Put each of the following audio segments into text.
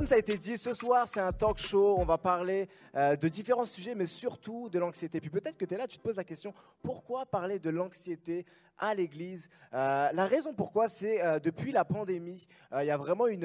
Comme ça a été dit, ce soir, c'est un talk show. On va parler euh, de différents sujets, mais surtout de l'anxiété. Puis peut-être que tu es là, tu te poses la question pourquoi parler de l'anxiété à l'église euh, La raison pourquoi, c'est euh, depuis la pandémie, il y a vraiment une,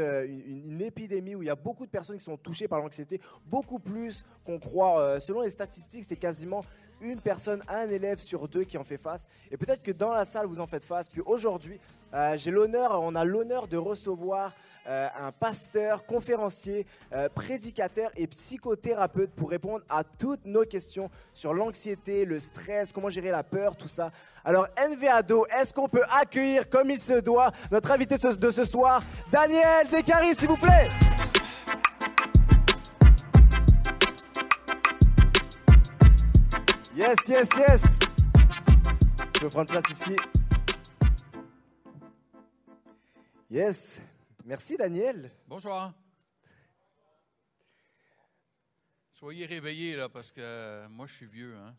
épidémie où il y a beaucoup de personnes qui sont touchées par l'anxiété, beaucoup plus qu'on croit. selon les statistiques, c'est quasiment une personne, un élève sur deux qui en fait face. Et peut-être que dans la salle, vous en faites face. Puis aujourd'hui, euh, j'ai l'honneur, on a l'honneur de recevoir euh, un pasteur, conférencier, euh, prédicateur et psychothérapeute pour répondre à toutes nos questions sur l'anxiété, le stress, comment gérer la peur, tout ça. Alors, NVADO, est-ce qu'on peut accueillir comme il se doit notre invité de ce soir, Daniel Descaris, s'il vous plaît? Yes, yes, yes. Je peux prendre place ici. Yes. Merci Daniel. Bonsoir. Soyez réveillés là parce que euh, moi je suis vieux. Hein.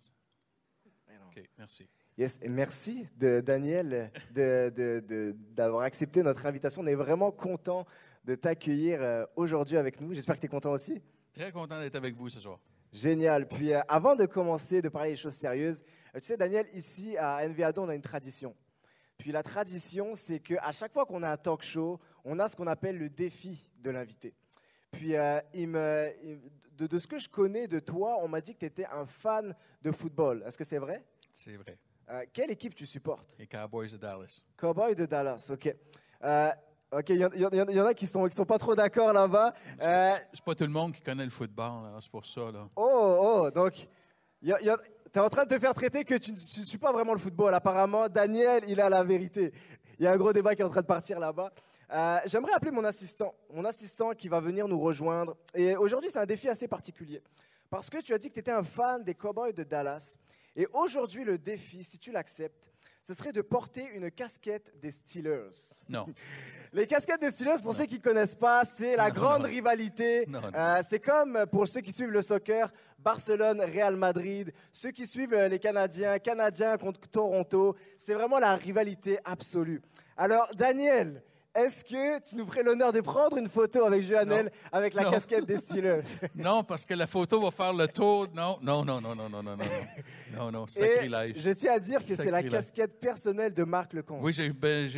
Ben OK, merci. Yes, et merci de Daniel d'avoir de, de, accepté notre invitation. On est vraiment content de t'accueillir euh, aujourd'hui avec nous. J'espère que tu es content aussi. Très content d'être avec vous ce soir. Génial. Puis euh, avant de commencer, de parler des choses sérieuses, euh, tu sais, Daniel, ici à Nvado, on a une tradition. Puis la tradition, c'est qu'à chaque fois qu'on a un talk show, on a ce qu'on appelle le défi de l'invité. Puis euh, de, ce que je connais de toi, on m'a dit que tu étais un fan de football. Est-ce que c'est vrai C'est vrai. quelle équipe tu supportes Les Cowboys de Dallas. Cowboys de Dallas, ok. OK, il y, en a qui ne sont, qui sont pas trop d'accord là-bas. Euh... C'est pas tout le monde qui connaît le football, c'est pour ça. Là. Oh, oh, donc, tu es en train de te faire traiter que tu ne suis pas vraiment le football. Apparemment, Daniel, il a la vérité. Il y a un gros débat qui est en train de partir là-bas. Euh, j'aimerais appeler mon assistant, mon assistant qui va venir nous rejoindre. Et aujourd'hui, c'est un défi assez particulier. Parce que tu as dit que tu étais un fan des Cowboys de Dallas. Et aujourd'hui, le défi, si tu l'acceptes, ce serait de porter une casquette des Steelers. Non. Les casquettes des Steelers, pour ceux qui ne connaissent pas, c'est la grande rivalité. Euh, c'est comme euh, pour ceux qui suivent le soccer, Barcelone, Real Madrid, ceux qui suivent euh, les Canadiens, Canadiens contre Toronto, c'est vraiment la rivalité absolue. Alors, Daniel, est-ce que tu nous ferais l'honneur de prendre une photo avec Joannelle avec la casquette des stylos? non, parce que la photo va faire le tour. Non, non, non, non, non, non, non, non, non, non, sacrilège. je tiens à dire que c'est la casquette personnelle de Marc Lecomte. Oui, j'ai ben,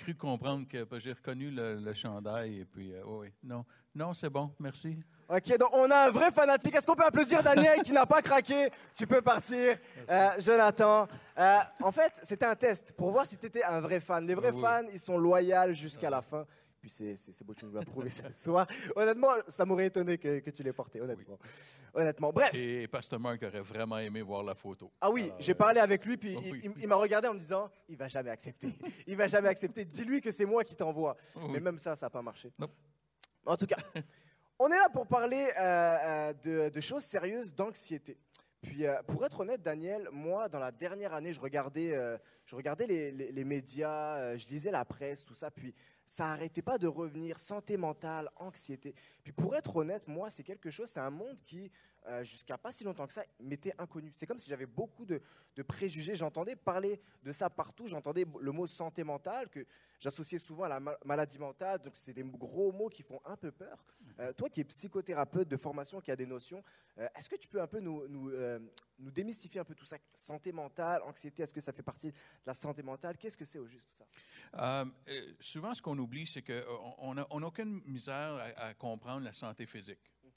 cru comprendre que ben, j'ai reconnu le, chandail et puis, euh, oui, non, non, c'est bon, merci. OK, donc on a un vrai fanatique. Est-ce qu'on peut applaudir Daniel qui n'a pas craqué? Tu peux partir, euh, Jonathan. Euh, en fait, c'était un test pour voir si tu étais un vrai fan. Les vrais ah fans, ils sont loyaux jusqu'à la fin. Puis c'est beau, que tu nous l'as prouvé ce soir. Honnêtement, ça m'aurait étonné que, que tu l'aies porté, honnêtement. Honnêtement, bref. Et Pasteur Mark aurait vraiment aimé voir la photo. Ah oui, euh, j'ai parlé avec lui, puis ah il, m'a regardé en me disant il va jamais accepter. il va jamais accepter. Dis-lui que c'est moi qui t'envoie. Ah Mais même ça, ça n'a pas marché. Non. En tout cas. On est là pour parler euh, euh, de, choses sérieuses d'anxiété. Puis, euh, pour être honnête, Daniel, moi, dans la dernière année, je regardais, je regardais les, médias, je lisais la presse, tout ça. Puis, ça n'arrêtait pas de revenir santé mentale, anxiété. Puis, pour être honnête, moi, c'est quelque chose, c'est un monde qui, jusqu'à pas si longtemps que ça, m'était inconnu. C'est comme si j'avais beaucoup de, préjugés. J'entendais parler de ça partout. J'entendais le mot santé mentale que j'associais souvent à la maladie mentale. Donc, c'est des gros mots qui font un peu peur. Euh, toi qui es psychothérapeute de formation, qui a des notions, euh, est-ce que tu peux un peu nous, euh, nous, démystifier un peu tout ça Santé mentale, anxiété, est-ce que ça fait partie de la santé mentale Qu'est-ce que c'est au juste tout ça Souvent, ce qu'on oublie, c'est qu'on n'a aucune misère à, comprendre la santé physique. Mm-hmm.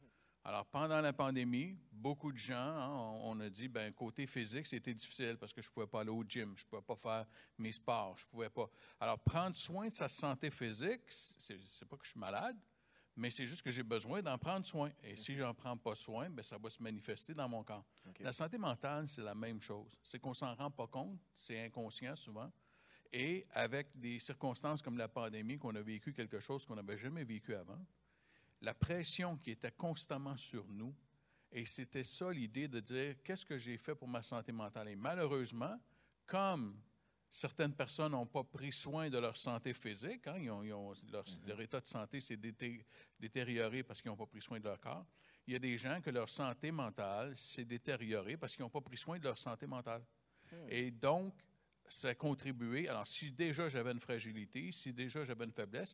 Alors, pendant la pandémie, beaucoup de gens, hein, on, a dit, ben côté physique, c'était difficile parce que je ne pouvais pas aller au gym, je ne pouvais pas faire mes sports, je ne pouvais pas. Alors, prendre soin de sa santé physique, c'est, n'est pas que je suis malade, mais c'est juste que j'ai besoin d'en prendre soin. Et si je n'en prends pas soin, ben, ça va se manifester dans mon corps. La santé mentale, c'est la même chose. C'est qu'on s'en rend pas compte, c'est inconscient souvent. Et avec des circonstances comme la pandémie, qu'on a vécu quelque chose qu'on n'avait jamais vécu avant, la pression qui était constamment sur nous, et c'était ça l'idée de dire qu'est-ce que j'ai fait pour ma santé mentale. Et malheureusement, comme Certaines personnes n'ont pas pris soin de leur santé physique. Hein? Mm-hmm. leur, état de santé s'est détérioré parce qu'ils n'ont pas pris soin de leur corps. Il y a des gens que leur santé mentale s'est détériorée parce qu'ils n'ont pas pris soin de leur santé mentale. Mm. Et donc, ça a contribué. Alors, si déjà j'avais une fragilité, si déjà j'avais une faiblesse,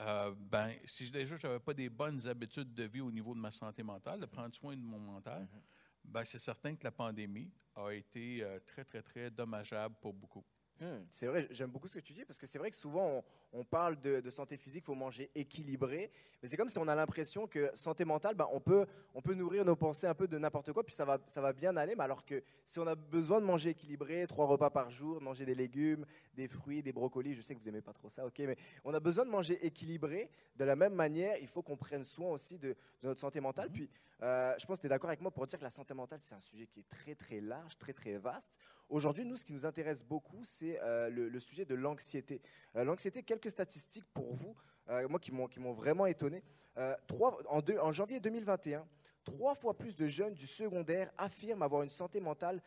euh, ben, si déjà je n'avais pas des bonnes habitudes de vie au niveau de ma santé mentale, de prendre soin de mon mental, mm-hmm. ben, c'est certain que la pandémie a été euh, très, très, très dommageable pour beaucoup. Hmm. c'est vrai, j'aime beaucoup ce que tu dis parce que c'est vrai que souvent on, parle de, santé physique, faut manger équilibré, mais c'est comme si on a l'impression que santé mentale, bah, on peut on peut nourrir nos pensées un peu de n'importe quoi puis ça va ça va bien aller, mais alors que si on a besoin de manger équilibré, trois repas par jour, manger des légumes, des fruits, des brocolis, je sais que vous aimez pas trop ça, ok, mais on a besoin de manger équilibré. De la même manière, il faut qu'on prenne soin aussi de, notre santé mentale. Mm-hmm. Puis euh, je pense que tu es d'accord avec moi pour dire que la santé mentale c'est un sujet qui est très très large, très très vaste. Aujourd'hui, nous ce qui nous intéresse beaucoup c'est euh, le, sujet de l'anxiété. Euh, l'anxiété, quelques statistiques pour vous, euh, moi qui m'ont vraiment étonné. en, janvier 2021, trois fois plus de jeunes du secondaire affirment avoir une santé mentale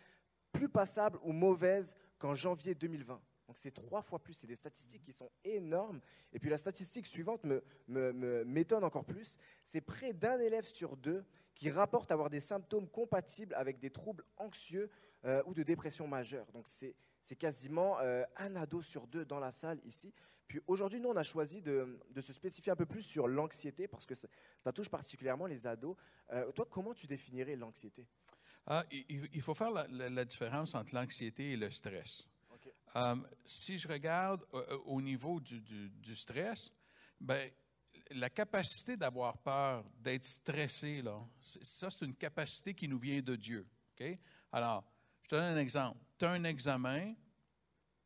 plus passable ou mauvaise qu'en janvier 2020. Donc c'est trois fois plus, c'est des statistiques qui sont énormes. Et puis la statistique suivante m'étonne me, me, encore plus, c'est près d'un élève sur deux qui rapporte avoir des symptômes compatibles avec des troubles anxieux ou de dépression majeure. Donc c'est c'est quasiment euh, un ado sur deux dans la salle ici. Puis aujourd'hui, nous, on a choisi de, se spécifier un peu plus sur l'anxiété parce que ça, touche particulièrement les ados. Euh, toi, comment tu définirais l'anxiété ah, il, faut faire la, différence entre l'anxiété et le stress. Euh, si je regarde au niveau du, stress, ben, la capacité d'avoir peur, d'être stressé, là, ça, c'est une capacité qui nous vient de Dieu. Alors, je te donne un exemple. Tu as un examen,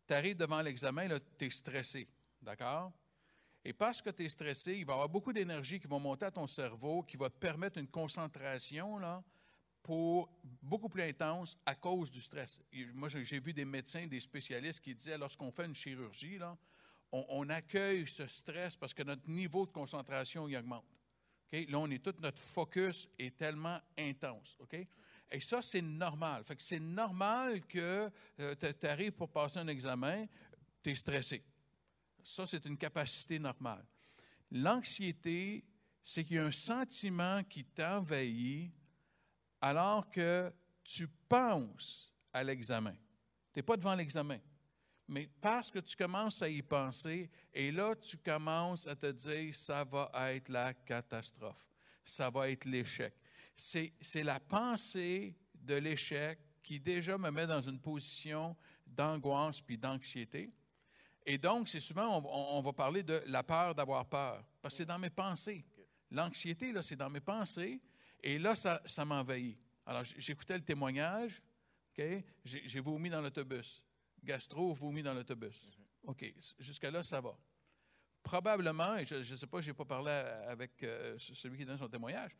tu arrives devant l'examen, tu es stressé, d'accord? Et parce que tu es stressé, il va y avoir beaucoup d'énergie qui va monter à ton cerveau, qui va te permettre une concentration là, pour beaucoup plus intense à cause du stress. moi, j'ai vu des médecins, des spécialistes qui disaient, lorsqu'on fait une chirurgie, là, on, accueille ce stress parce que notre niveau de concentration y augmente. Là, on est tout, notre focus est tellement intense. OK? Et ça, c'est normal. que c'est normal que euh, tu arrives pour passer un examen, tu es stressé. Ça, c'est une capacité normale. L'anxiété, c'est qu'il y a un sentiment qui t'envahit alors que tu penses à l'examen. Tu n'es pas devant l'examen. Mais parce que tu commences à y penser, et là, tu commences à te dire, ça va être la catastrophe, ça va être l'échec, c'est la pensée de l'échec qui déjà me met dans une position d'angoisse puis d'anxiété. Et donc, c'est souvent, on, va parler de la peur d'avoir peur, parce que c'est dans mes pensées. L'anxiété, là, c'est dans mes pensées, et là, ça, m'envahit. Alors, j'écoutais le témoignage, OK? J'ai vomi dans l'autobus. Gastro, vomi dans l'autobus. OK, jusqu'à-là, ça va. Probablement, et je ne sais pas, je n'ai pas parlé avec euh, celui qui donne son témoignage,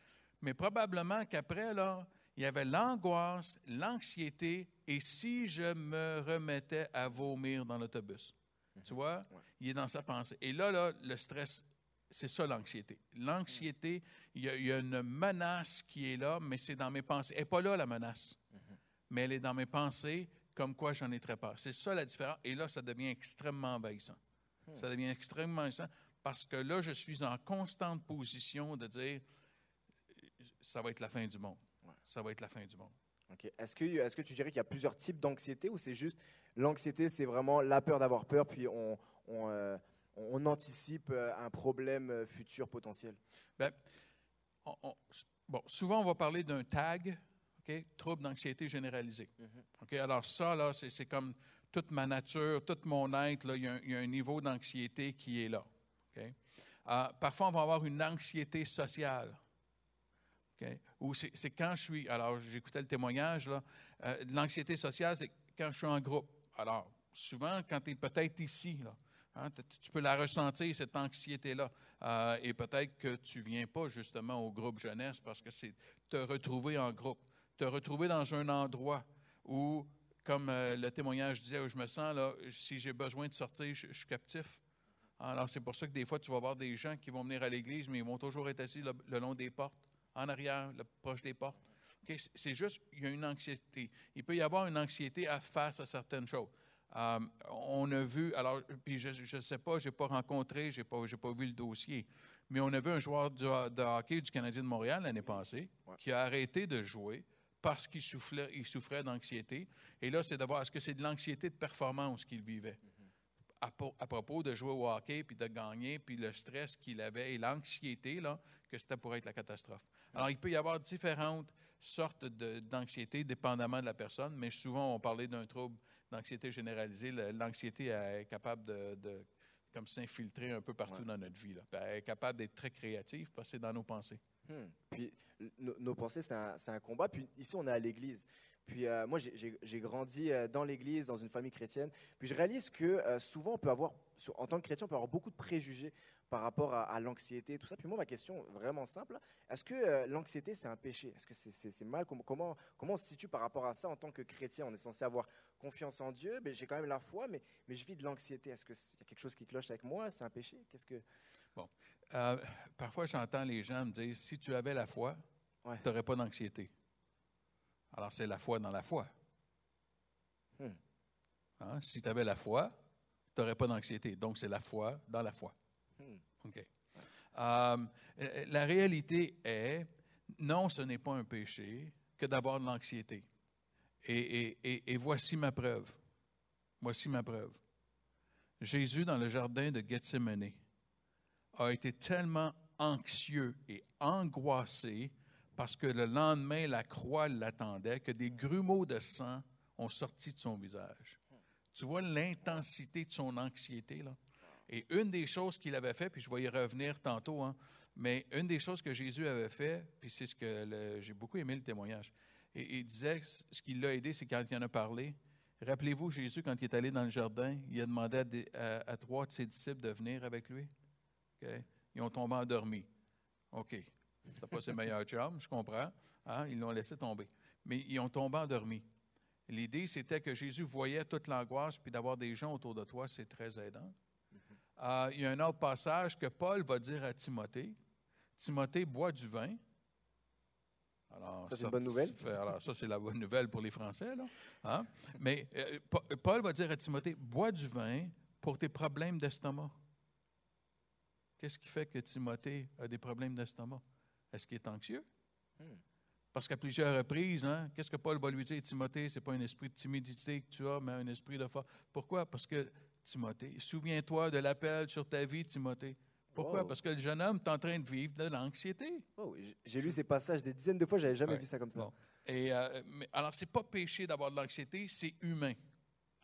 mais probablement qu'après, là, il y avait l'angoisse, l'anxiété, et si je me remettais à vomir dans l'autobus. Tu mhm. vois, il est dans sa pensée. Et là, là le stress, c'est ça l'anxiété. L'anxiété, il, y, a une menace qui est là, mais c'est dans mes pensées. Elle n'est pas là, la menace, mhm. mais elle est dans mes pensées, comme quoi j'en ai très peur. C'est ça la différence. Et là, ça devient extrêmement envahissant. Hmm. Ça devient extrêmement envahissant parce que là, je suis en constante position de dire, ça va être la fin du monde. Ça va être la fin du monde. Ok. Est-ce que, est que tu dirais qu'il y a plusieurs types d'anxiété ou c'est juste l'anxiété, c'est vraiment la peur d'avoir peur, puis on, on, euh, on, anticipe euh, un problème euh, futur potentiel ben, bon, Souvent, on va parler d'un tag, ok, trouble d'anxiété généralisée. Mm-hmm. Ok. alors ça, là, c'est comme toute ma nature, tout mon être, là, il, y a un, niveau d'anxiété qui est là. parfois, on va avoir une anxiété sociale. Ou c'est quand je suis, alors j'écoutais le témoignage, euh, l'anxiété sociale, c'est quand je suis en groupe. Alors, souvent, quand tu es peut-être ici, hein, tu peux la ressentir, cette anxiété-là. Euh, et peut-être que tu ne viens pas justement au groupe jeunesse parce que c'est te retrouver en groupe, te retrouver dans un endroit où, comme euh, le témoignage disait, où je me sens, là, si j'ai besoin de sortir, je, suis captif. Alors, c'est pour ça que des fois, tu vas voir des gens qui vont venir à l'église, mais ils vont toujours être assis le long des portes en arrière, le, proche des portes. C'est juste, il y a une anxiété. Il peut y avoir une anxiété à face à certaines choses. Euh, on a vu, alors, puis je ne sais pas, je n'ai pas rencontré, je n'ai pas, pas vu le dossier, mais on a vu un joueur de hockey du Canadien de Montréal l'année passée qui a arrêté de jouer parce qu'il souffrait, il souffrait d'anxiété. Et là, c'est d'avoir, est-ce que c'est de l'anxiété de performance qu'il vivait? à, propos de jouer au hockey, puis de gagner, puis le stress qu'il avait et l'anxiété, là, que c'était pour être la catastrophe. Alors, il peut y avoir différentes sortes d'anxiété dépendamment de la personne, mais souvent, on parlait d'un trouble d'anxiété généralisée. L'anxiété est capable de, comme s'infiltrer un peu partout dans notre vie. Là. Elle ben, est capable d'être très créative passer dans nos pensées. Hmm. Puis nos, pensées, c'est un, un, combat. Puis ici, on est à l'église. Puis euh, moi, j'ai grandi euh, dans l'Église, dans une famille chrétienne. Puis je réalise que euh, souvent, on peut avoir, en tant que chrétien, on peut avoir beaucoup de préjugés par rapport à, à l'anxiété, tout ça. Puis moi, ma question vraiment simple, est-ce que l'anxiété, c'est un péché Est-ce que c'est mal comment, comment, on se situe par rapport à ça en tant que chrétien On est censé avoir confiance en Dieu, mais j'ai quand même la foi, mais, mais je vis de l'anxiété. Est-ce qu'il y a quelque chose qui cloche avec moi C'est un péché Qu'est-ce que... Bon, parfois j'entends les gens me dire, si tu avais la foi, tu n'aurais pas d'anxiété. Alors c'est la foi dans la foi. Hmm. Hein? Si tu avais la foi, tu n'aurais pas d'anxiété. Donc c'est la foi dans la foi. Hmm. OK. Euh, euh, la réalité est, non, ce n'est pas un péché que d'avoir de l'anxiété. Et, et, voici ma preuve. Voici ma preuve. Jésus, dans le jardin de Gethsemane, a été tellement anxieux et angoissé parce que le lendemain, la croix l'attendait, que des grumeaux de sang ont sorti de son visage. Tu vois l'intensité de son anxiété, là? Et une des choses qu'il avait fait, puis je vais y revenir tantôt, hein, mais une des choses que Jésus avait fait, puis c'est ce que j'ai beaucoup aimé le témoignage, et il disait, ce qui l'a aidé, c'est quand il en a parlé. Rappelez-vous, Jésus, quand il est allé dans le jardin, il a demandé à, trois de ses disciples de venir avec lui. Ils ont tombé endormis. OK n'est pas ses meilleurs chums, je comprends. Hein? Ils l'ont laissé tomber. Mais ils ont tombé endormis. L'idée, c'était que Jésus voyait toute l'angoisse, puis d'avoir des gens autour de toi, c'est très aidant. Mm-hmm. Euh, il y a un autre passage que Paul va dire à Timothée. Timothée boit du vin. ça, c'est une bonne nouvelle. Alors, ça, c'est la bonne nouvelle pour les Français. Hein? Mais euh, Paul va dire à Timothée, bois du vin pour tes problèmes d'estomac. Qu'est-ce qui fait que Timothée a des problèmes d'estomac? Est-ce qu'il est anxieux? Hmm. Parce qu'à plusieurs reprises, hein, qu'est-ce que Paul va lui dire? Timothée, ce n'est pas un esprit de timidité que tu as, mais un esprit de force. Pourquoi? Parce que, Timothée, souviens-toi de l'appel sur ta vie, Timothée. Pourquoi? Parce que le jeune homme est en train de vivre de l'anxiété. Oh, j'ai lu ces passages des dizaines de fois, n'avais jamais vu ça comme ça. Alors, Et, n'est euh, mais, alors, c'est pas péché d'avoir de l'anxiété, c'est humain.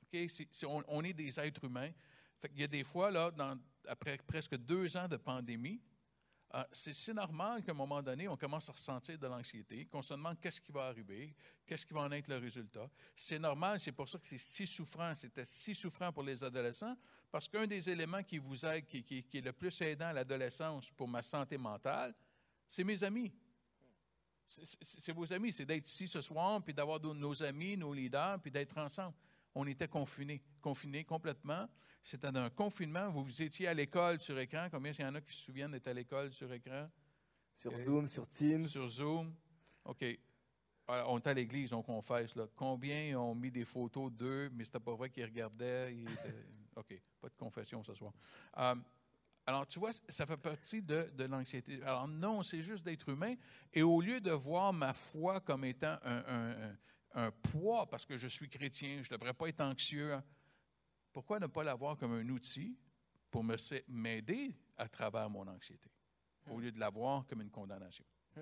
Ok? on, est des êtres humains. Il y a des fois, là, dans, après presque deux ans de pandémie, ah, c'est c'est normal qu'à un moment donné, on commence à ressentir de l'anxiété, qu'on se demande qu'est-ce qui va arriver, qu'est-ce qui va en être le résultat. C'est normal, c'est pour ça que c'est si souffrant, c'était si souffrant pour les adolescents, parce qu'un des éléments qui vous aide, qui, qui est le plus aidant à l'adolescence pour ma santé mentale, c'est mes amis. C'est vos amis, c'est d'être ici ce soir, puis d'avoir nos amis, nos leaders, puis d'être ensemble. On était confinés, confinés complètement. C'était un confinement. Vous, vous étiez à l'école sur écran. Combien il y en a qui se souviennent d'être à l'école sur écran? Sur Zoom, sur Teams. Sur Zoom. OK. on est à l'église, on confesse. Combien ont mis des photos d'eux, mais c'était pas vrai qu'ils regardaient? OK, pas de confession ce soir. Euh, alors, tu vois, ça fait partie de, l'anxiété. Alors, non, c'est juste d'être humain. Et au lieu de voir ma foi comme étant un, poids, parce que je suis chrétien, je ne devrais pas être anxieux, hein, pourquoi ne pas l'avoir comme un outil pour m'aider à travers mon anxiété, au hmm. lieu de l'avoir comme une condamnation? Hmm.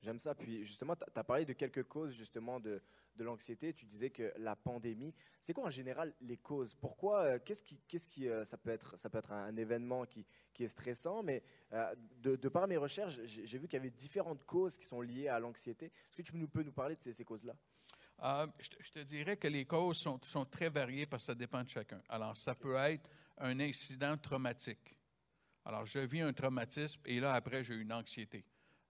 J'aime ça. Puis justement, tu as parlé de quelques causes justement de, de l'anxiété. Tu disais que la pandémie, c'est quoi en général les causes Pourquoi euh, Qu'est-ce qui, qu'est-ce qui euh, ça peut être, ça peut être un, événement qui, qui, est stressant. Mais euh, de, par mes recherches, j'ai, vu qu'il y avait différentes causes qui sont liées à l'anxiété. Est-ce que tu peux nous parler de ces causes-là ah, je, te, dirais que les causes sont, très variées parce que ça dépend de chacun. Alors, ça peut être un incident traumatique. Alors, je vis un traumatisme et là, après, j'ai une anxiété.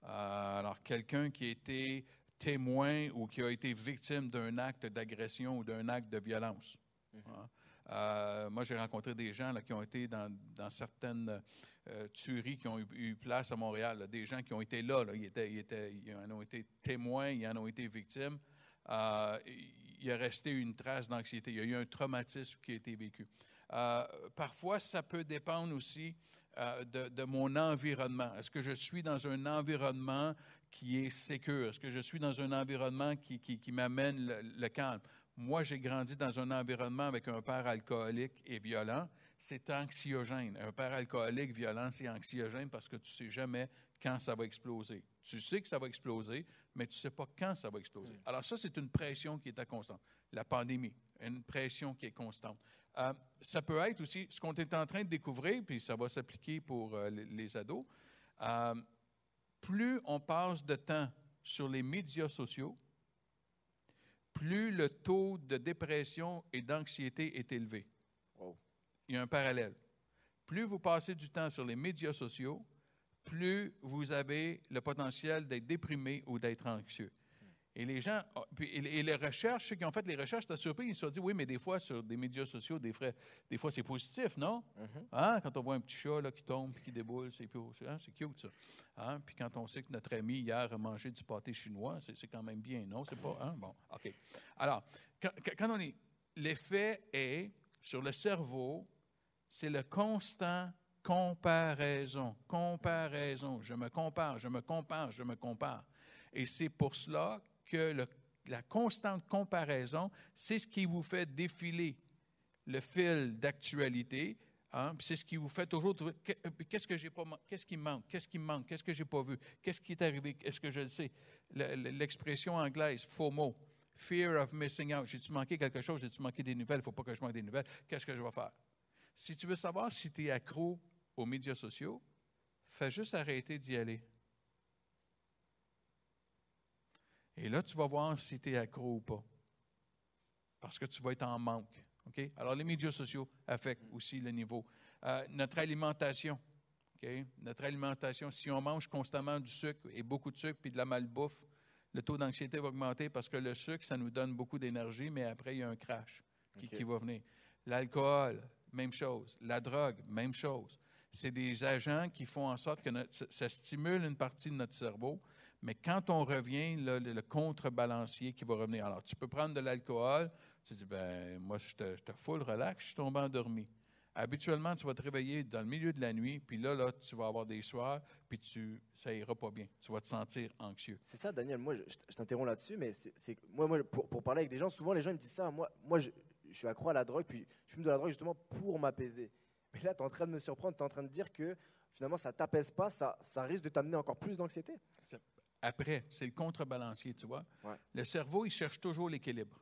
Euh, alors, quelqu'un qui a été témoin ou qui a été victime d'un acte d'agression ou d'un acte de violence. Mhm. Hein? Euh, moi, j'ai rencontré des gens là, qui ont été dans, certaines euh, tueries qui ont eu, place à Montréal. des gens qui ont été là, ils, étaient, ils, en ont été témoins, ils en ont été victimes. Euh, il il a resté une trace d'anxiété. Il y a eu un traumatisme qui a été vécu. Euh, parfois, ça peut dépendre aussi euh, de, mon environnement. Est-ce que je suis dans un environnement qui est sécur? Est-ce que je suis dans un environnement qui, m'amène le, le, calme? Moi, j'ai grandi dans un environnement avec un père alcoolique et violent. C'est anxiogène. Un père alcoolique, violent, c'est anxiogène parce que tu ne sais jamais quand ça va exploser. Tu sais que ça va exploser, mais tu ne sais pas quand ça va exploser. Mm. Alors ça, c'est une pression qui est à constante. La pandémie, une pression qui est constante. Euh, ça peut être aussi ce qu'on est en train de découvrir, puis ça va s'appliquer pour euh, les, ados. Euh, plus on passe de temps sur les médias sociaux, plus le taux de dépression et d'anxiété est élevé. Il y a un parallèle. Plus vous passez du temps sur les médias sociaux, plus vous avez le potentiel d'être déprimé ou d'être anxieux. Et les gens, ah, et les recherches, ceux qui ont fait les recherches, t'as surpris, ils se sont dit, oui, mais des fois, sur des médias sociaux, des, frais, des fois, c'est positif, non? Mm-hmm. hein? Quand on voit un petit chat là, qui tombe puis qui déboule, hein, c'est cute, ça. Hein? Puis quand on sait que notre ami, hier, a mangé du pâté chinois, c'est quand même bien, non? C'est pas, hein? Bon, OK. Alors, quand, quand on est... L'effet est, sur le cerveau, c'est le constant comparaison, comparaison. Je me compare, je me compare, je me compare. Et c'est pour cela que la constante comparaison, c'est ce qui vous fait défiler le fil d'actualité. Hein, c'est ce qui vous fait toujours euh, qu'est-ce que j'ai pas qu'est-ce qui me manque qu'est-ce qui me manque qu'est-ce que j'ai pas vu qu'est-ce qui est arrivé est-ce que je le sais l'expression anglaise FOMO fear of missing out j'ai-tu manqué quelque chose j'ai-tu manqué des nouvelles il faut pas que je manque des nouvelles qu'est-ce que je vais faire si tu veux savoir si tu es accro aux médias sociaux, fais juste arrêter d'y aller. Et là, tu vas voir si tu es accro ou pas. Parce que tu vas être en manque. Alors, les médias sociaux affectent aussi le niveau. Euh, notre alimentation. Notre alimentation. Si on mange constamment du sucre et beaucoup de sucre puis de la malbouffe, le taux d'anxiété va augmenter parce que le sucre, ça nous donne beaucoup d'énergie, mais après, il y a un crash qui, qui va venir. L'alcool, même chose. La drogue, même chose c'est des agents qui font en sorte que ça stimule une partie de notre cerveau, mais quand on revient, le, contrebalancier qui va revenir. Alors, tu peux prendre de l'alcool, tu dis, ben moi, je te, je te fous relax, je suis tombé endormi. Habituellement, tu vas te réveiller dans le milieu de la nuit, puis là, là, tu vas avoir des soirs, puis tu, ça ira pas bien. Tu vas te sentir anxieux. C'est ça, Daniel. Moi, je, t'interromps là-dessus, mais c'est, moi, moi pour, parler avec des gens, souvent les gens me disent ça. Moi, moi, je, je suis accro à la drogue, puis je fume de la drogue justement pour m'apaiser. Mais là, tu es en train de me surprendre, tu es en train de dire que finalement, ça t'apaise pas, ça, ça risque de t'amener encore plus d'anxiété. Après, c'est le contrebalancier, tu vois. Le cerveau, il cherche toujours l'équilibre.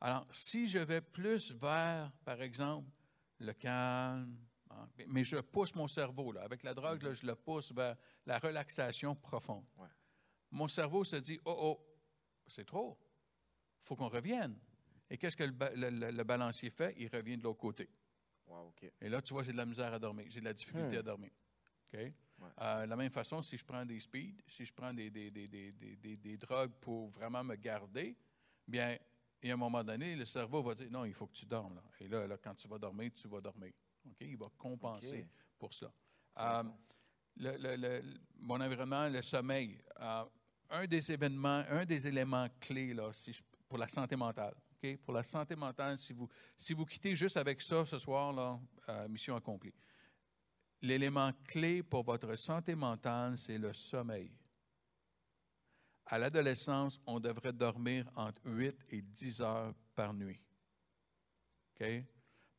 Alors, si je vais plus vers, par exemple, le calme, hein, mais je pousse mon cerveau, là, avec la drogue, mhm. je le pousse vers la relaxation profonde. Mon cerveau se dit, oh, oh, c'est trop, faut qu'on revienne. Et qu'est-ce que le, le, balancier fait? Il revient de l'autre côté. Et là, tu vois, j'ai de la misère à dormir. J'ai de la difficulté hmm. à dormir. de euh, la même façon, si je prends des speeds, si je prends des, des, des, des, drogues pour vraiment me garder, bien, il y a un moment donné, le cerveau va dire, non, il faut que tu dormes. Et là, là, quand tu vas dormir, tu vas dormir. Ok, Il va compenser pour cela. Euh, le, le, mon environnement, le sommeil, euh, un des événements, un des éléments clés là, pour la santé mentale, pour la santé mentale, si vous, si vous quittez juste avec ça ce soir, euh, mission accomplie. L'élément clé pour votre santé mentale, c'est le sommeil. À l'adolescence, on devrait dormir entre 8 et 10 heures par nuit.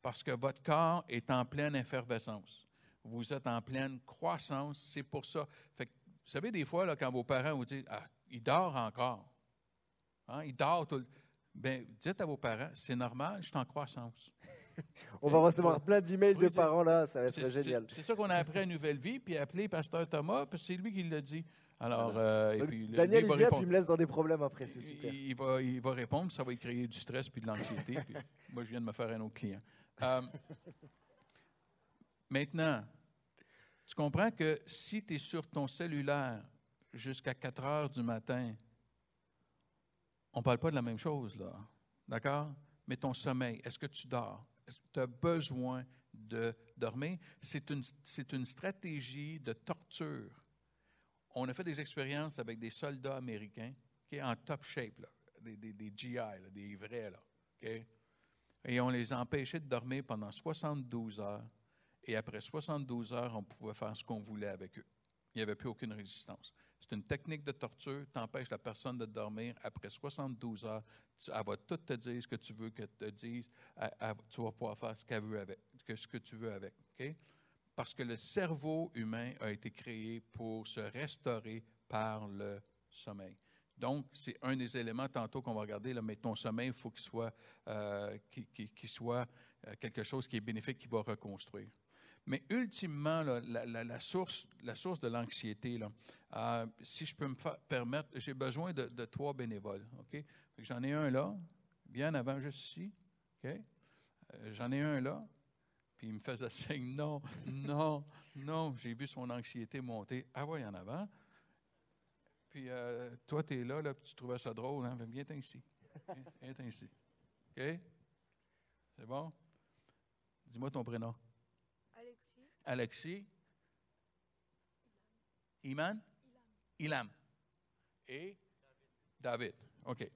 Parce que votre corps est en pleine effervescence. Vous êtes en pleine croissance. C'est pour ça. Fait vous savez, des fois, quand vos parents vous disent ah, il dort encore. Hein, il dort tout le temps. Ben, dites à vos parents, c'est normal, je suis en croissance. on va recevoir plein d'emails de parents là, ça va être génial. C'est sûr qu'on a appris à Nouvelle Vie, puis appelé Pasteur Thomas, puis c'est lui qui l'a dit. Alors, euh, Daniel, il, vient, puis il me laisse dans des problèmes après, c'est super. Il, va, il va répondre, ça va lui créer du stress puis de l'anxiété. moi, je viens de me faire un autre client. Euh, maintenant, tu comprends que si tu es sur ton cellulaire jusqu'à 4 heures du matin, on ne parle pas de la même chose, là. D'accord? Mais ton sommeil, est-ce que tu dors? Tu as besoin de dormir. C'est une, une stratégie de torture. On a fait des expériences avec des soldats américains qui en top shape, des, des, des, GI, des vrais. Là, Et on les empêchait de dormir pendant 72 heures. Et après 72 heures, on pouvait faire ce qu'on voulait avec eux. Il n'y avait plus aucune résistance. C'est une technique de torture. Tu empêches la personne de dormir. Après 72 heures, tu, elle va tout te dire ce que tu veux qu'elle te dise. tu vas pouvoir faire ce, qu'elle avec, que, ce que tu veux avec. Parce que le cerveau humain a été créé pour se restaurer par le sommeil. Donc, c'est un des éléments tantôt qu'on va regarder, mais ton sommeil, il faut qu'il soit, euh, qu'il soit euh, quelque chose qui est bénéfique, qui va reconstruire. Mais ultimement, la, source, la source de l'anxiété, euh, si je peux me permettre, j'ai besoin de, trois bénévoles. Ok? J'en ai un là, bien avant, juste ici. Euh, j'en ai un là, puis il me fait signe non, non, non. J'ai vu son anxiété monter. Ah ouais, en avant. Puis euh, toi, tu es là, là tu trouvais ça drôle. Hein? Viens, viens ici. ici. OK? C'est bon? Dis-moi ton prénom. Alexis, Iman, Ilam et David. OK.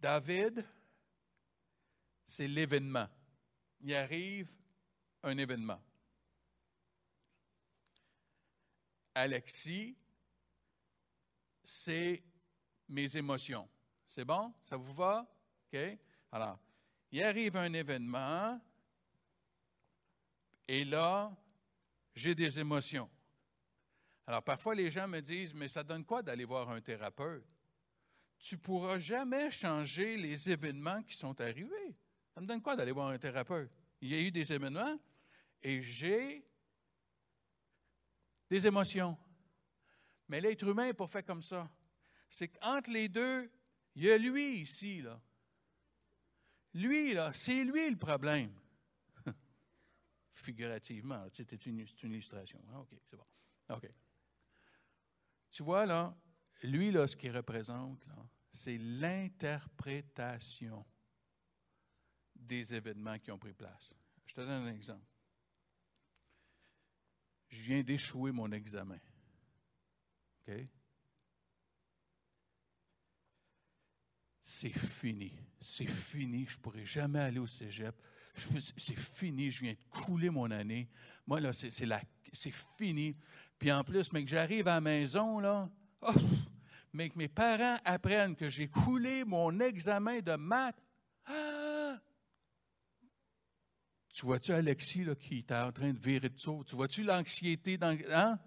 David, c'est l'événement. Il arrive un événement. Alexis, c'est mes émotions. C'est bon? Ça vous va? OK? Alors, il arrive un événement, et là, j'ai des émotions. Alors parfois les gens me disent, mais ça donne quoi d'aller voir un thérapeute? Tu ne pourras jamais changer les événements qui sont arrivés. Ça me donne quoi d'aller voir un thérapeute? Il y a eu des événements et j'ai des émotions. Mais l'être humain n'est pas fait comme ça. C'est qu'entre les deux, il y a lui ici, là. Lui, là, c'est lui le problème figurativement. C'est une, illustration. Hein? OK, c'est bon. OK. Tu vois, là, lui, là, ce qu'il représente, c'est l'interprétation des événements qui ont pris place. Je te donne un exemple. Je viens d'échouer mon examen. OK? C'est fini. C'est fini. Je ne pourrai jamais aller au cégep c'est fini, je viens de couler mon année. Moi, là, c'est fini. Puis en plus, mais que j'arrive à la maison, là, oh, mais que mes parents apprennent que j'ai coulé mon examen de maths. Ah! Tu vois-tu Alexis là, qui est en train de virer de saut? Tu vois-tu l'anxiété? Dans... Hein?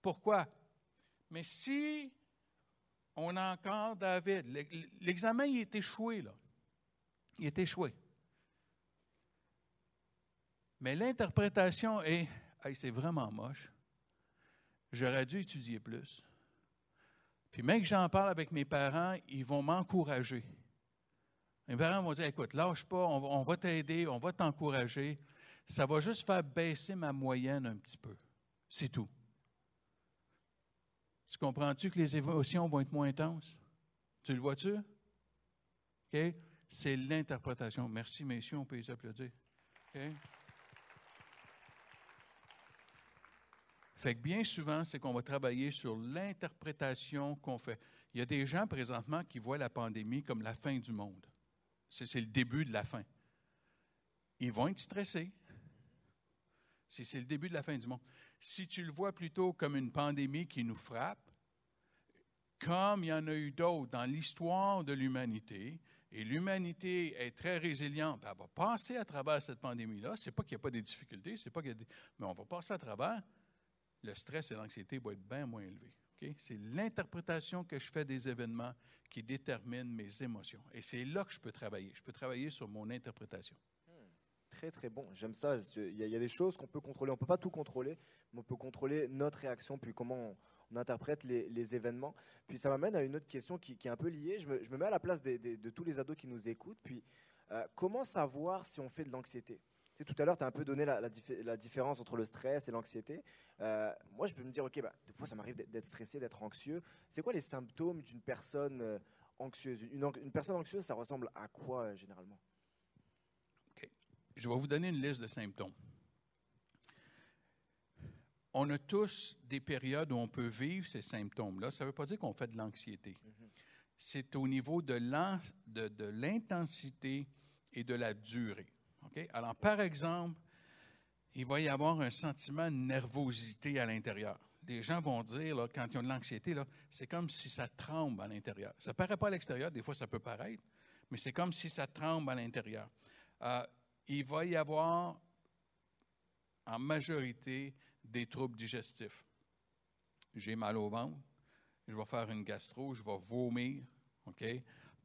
Pourquoi? Mais si on a encore David, l'examen il est échoué, là. Il est échoué. Mais l'interprétation est c'est vraiment moche. J'aurais dû étudier plus. Puis même que j'en parle avec mes parents, ils vont m'encourager. Mes parents vont dire écoute, lâche pas, on va t'aider, on va t'encourager. Ça va juste faire baisser ma moyenne un petit peu. C'est tout. Tu comprends-tu que les émotions vont être moins intenses? Tu le vois-tu? OK? C'est l'interprétation. Merci, messieurs, on peut les applaudir. OK? Fait que bien souvent, c'est qu'on va travailler sur l'interprétation qu'on fait. Il y a des gens présentement qui voient la pandémie comme la fin du monde. C'est le début de la fin. Ils vont être stressés. C'est le début de la fin du monde. Si tu le vois plutôt comme une pandémie qui nous frappe, comme il y en a eu d'autres dans l'histoire de l'humanité, et l'humanité est très résiliente, elle va passer à travers cette pandémie-là. Ce n'est pas qu'il n'y a pas des difficultés, c'est pas qu'il mais on va passer à travers le stress et l'anxiété vont être bien moins élevés. C'est l'interprétation que je fais des événements qui détermine mes émotions. Et c'est là que je peux travailler. Je peux travailler sur mon interprétation. Hmm. Très, très bon. J'aime ça. Il y, a, des choses qu'on peut contrôler. On ne peut pas tout contrôler, mais on peut contrôler notre réaction, puis comment on, interprète les, événements. Puis ça m'amène à une autre question qui, est un peu liée. Je me, mets à la place de tous les ados qui nous écoutent. Puis, euh, comment savoir si on fait de l'anxiété tout à l'heure, tu as un peu donné la, différence entre le stress et l'anxiété. Euh, moi, je peux me dire, OK, bah, des fois, ça m'arrive d'être stressé, d'être anxieux. C'est quoi les symptômes d'une personne euh, anxieuse une, personne anxieuse, ça ressemble à quoi euh, généralement OK. Je vais vous donner une liste de symptômes. On a tous des périodes où on peut vivre ces symptômes-là. Ça ne veut pas dire qu'on fait de l'anxiété. Mm-hmm. C'est au niveau de l'intensité et de la durée. Alors, par exemple, il va y avoir un sentiment de nervosité à l'intérieur. Les gens vont dire, quand ils ont de l'anxiété, c'est comme si ça tremble à l'intérieur. Ça ne paraît pas à l'extérieur, des fois ça peut paraître, mais c'est comme si ça tremble à l'intérieur. Euh, il va y avoir en majorité des troubles digestifs. J'ai mal au ventre, je vais faire une gastro, je vais vomir.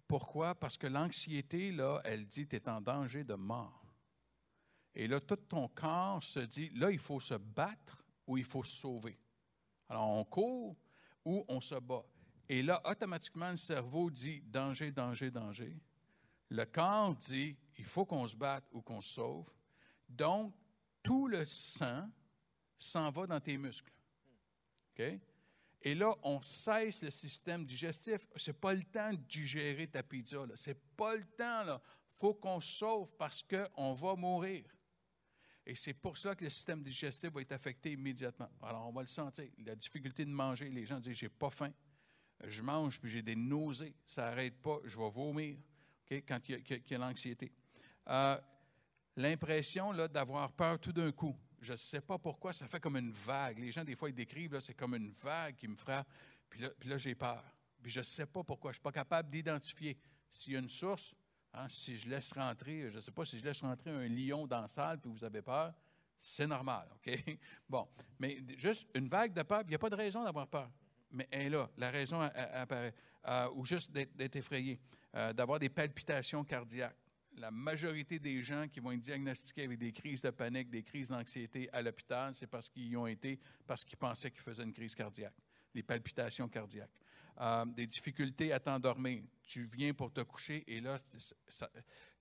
Pourquoi? Parce que l'anxiété, elle dit, tu es en danger de mort. Et là, tout ton corps se dit, là, il faut se battre ou il faut se sauver. Alors, on court ou on se bat. Et là, automatiquement, le cerveau dit, danger, danger, danger. Le corps dit, il faut qu'on se batte ou qu'on se sauve. Donc, tout le sang s'en va dans tes muscles. OK? Et là, on cesse le système digestif. C'est pas le temps de digérer ta pizza. C'est pas le temps. Là. faut qu'on se sauve parce qu'on va mourir. Et c'est pour cela que le système digestif va être affecté immédiatement. Alors, on va le sentir. La difficulté de manger, les gens disent, j'ai pas faim. Je mange, puis j'ai des nausées. Ça n'arrête pas. Je vais vomir. Quand il y a, l'anxiété. Euh, L'impression d'avoir peur tout d'un coup. Je ne sais pas pourquoi, ça fait comme une vague. Les gens, des fois, ils décrivent, c'est comme une vague qui me frappe. Puis là, puis là j'ai peur. Puis je ne sais pas pourquoi. Je ne suis pas capable d'identifier s'il y a une source Hein, si je laisse rentrer, je ne sais pas, si je laisse rentrer un lion dans la salle puis vous avez peur, c'est normal, OK? Bon, mais juste une vague de peur, il n'y a pas de raison d'avoir peur. Mais elle est là, la raison apparaît. Euh, ou juste d'être effrayé, euh, d'avoir des palpitations cardiaques. La majorité des gens qui vont être diagnostiqués avec des crises de panique, des crises d'anxiété à l'hôpital, c'est parce qu'ils y ont été, parce qu'ils pensaient qu'ils faisaient une crise cardiaque, les palpitations cardiaques. Euh, des difficultés à t'endormir. Tu viens pour te coucher et là,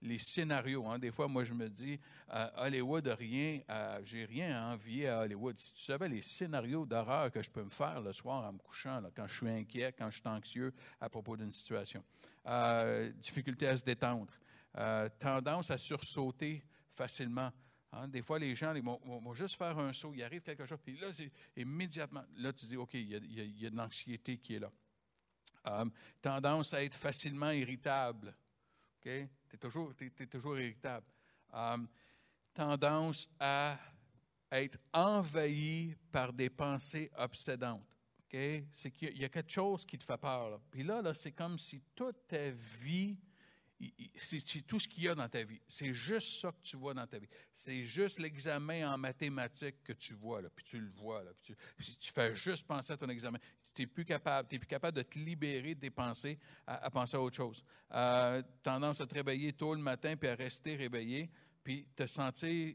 les scénarios. Hein. des fois, moi, je me dis, euh, Hollywood, rien, euh, j'ai rien à envier à Hollywood. Si tu savais les scénarios d'horreur que je peux me faire le soir en me couchant, là, quand je suis inquiet, quand je suis anxieux à propos d'une situation. difficulté à se détendre. tendance à sursauter facilement. Hein. des fois, les gens vont, juste faire un saut, il arrive quelque chose, puis là, immédiatement, là, tu dis, OK, il y a, il y a de l'anxiété qui est là tendance à être facilement irritable. Tu es toujours, toujours irritable. tendance à être envahi par des pensées obsédantes. ok C'est qu'il y a quelque chose qui te fait peur. Puis là, là c'est comme si toute ta vie, c'est tout ce qu'il y a dans ta vie. C'est juste ça que tu vois dans ta vie. C'est juste l'examen en mathématiques que tu vois, là, puis tu le vois, puis tu, fais juste penser à ton examen tu n'es plus capable. plus capable de te libérer des pensées à, penser à autre chose. Euh, tendance à te réveiller tôt le matin puis à rester réveillé, puis te sentir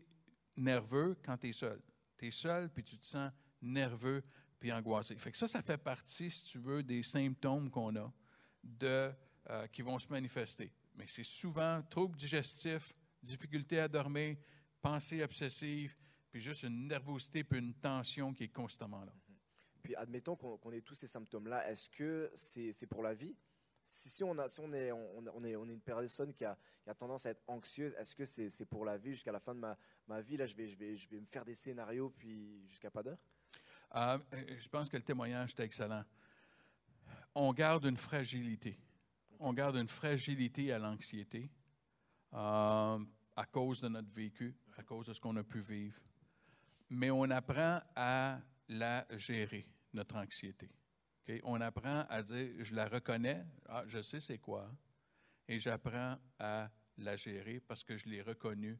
nerveux quand tu es seul. Tu es seul puis tu te sens nerveux puis angoissé. Fait que ça, ça fait partie, si tu veux, des symptômes qu'on a de, euh, qui vont se manifester. Mais c'est souvent troubles digestifs, difficulté à dormir, pensée obsessive, puis juste une nervosité, puis une tension qui est constamment là puis admettons qu'on ait tous ces symptômes-là, est-ce que c'est pour la vie si, si, on, a, on, est, on, est, une personne qui a, tendance à être anxieuse, est-ce que c'est pour la vie jusqu'à la fin de ma, vie Là, je vais, je, vais, je vais me faire des scénarios, puis jusqu'à pas d'heure euh, Je pense que le témoignage est excellent. On garde une fragilité. On garde une fragilité à l'anxiété euh, à cause de notre vécu, à cause de ce qu'on a pu vivre. Mais on apprend à la gérer notre anxiété. On apprend à dire, je la reconnais, ah, je sais c'est quoi, et j'apprends à la gérer parce que je l'ai reconnue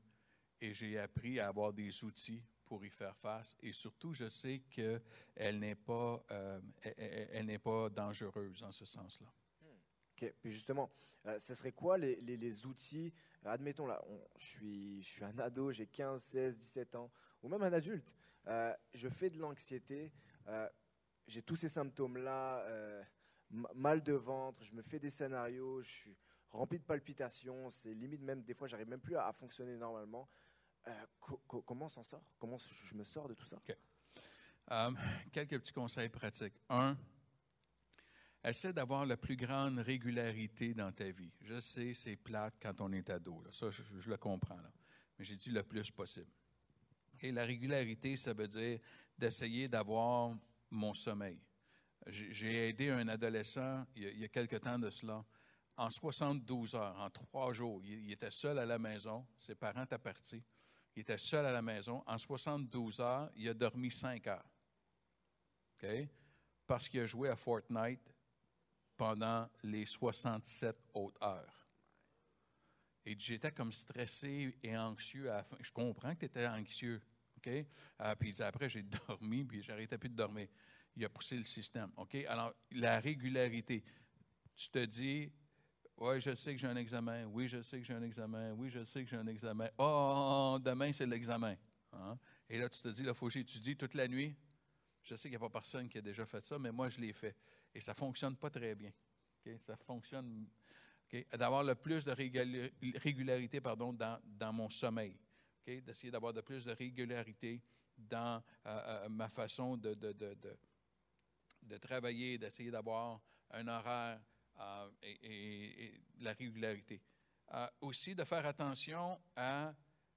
et j'ai appris à avoir des outils pour y faire face. Et surtout, je sais qu'elle n'est pas, euh, e-, e-, elle, n'est pas dangereuse en ce sens-là. OK. Puis justement, euh, ce serait quoi les, outils Admettons, là, je, suis, je suis un ado, j'ai 15, 16, 17 ans, ou même un adulte. Euh, je fais de l'anxiété j'ai tous ces symptômes-là, euh, mal de ventre, je me fais des scénarios, je suis rempli de palpitations, c'est limite même des fois j'arrive même plus à, fonctionner normalement. Euh, comment on s'en sort Comment je me sors de tout ça euh, Quelques petits conseils pratiques. Un, essaie d'avoir la plus grande régularité dans ta vie. Je sais, c'est plate quand on est ado. Ça, je, le comprends. Là. Mais j'ai dit le plus possible. Et la régularité, ça veut dire d'essayer d'avoir mon sommeil. J'ai aidé un adolescent il y, a, quelque temps de cela. En 72 heures, en trois jours, il, était seul à la maison. Ses parents étaient partis. Il était seul à la maison. En 72 heures, il a dormi cinq heures. Parce qu'il a joué à Fortnite pendant les 67 autres heures. Et j'étais comme stressé et anxieux Je comprends que tu étais anxieux. Euh, puis après, j'ai dormi, puis j'arrêtais plus de dormir. Il a poussé le système, OK? Alors, la régularité. Tu te dis, oui, je sais que j'ai un examen. Oui, je sais que j'ai un examen. Oui, je sais que j'ai un examen. Oh, oh, oh, oh demain, c'est l'examen. Hein? Et là, tu te dis, il faut que j'étudie toute la nuit. Je sais qu'il n'y a pas personne qui a déjà fait ça, mais moi, je l'ai fait. Et ça ne fonctionne pas très bien. Ça fonctionne. D'avoir le plus de régularité pardon, dans mon sommeil d'essayer d'avoir de plus de régularité dans euh, euh, ma façon de, de, de, de, travailler, d'essayer d'avoir un horaire euh, et, la régularité. aussi de faire attention à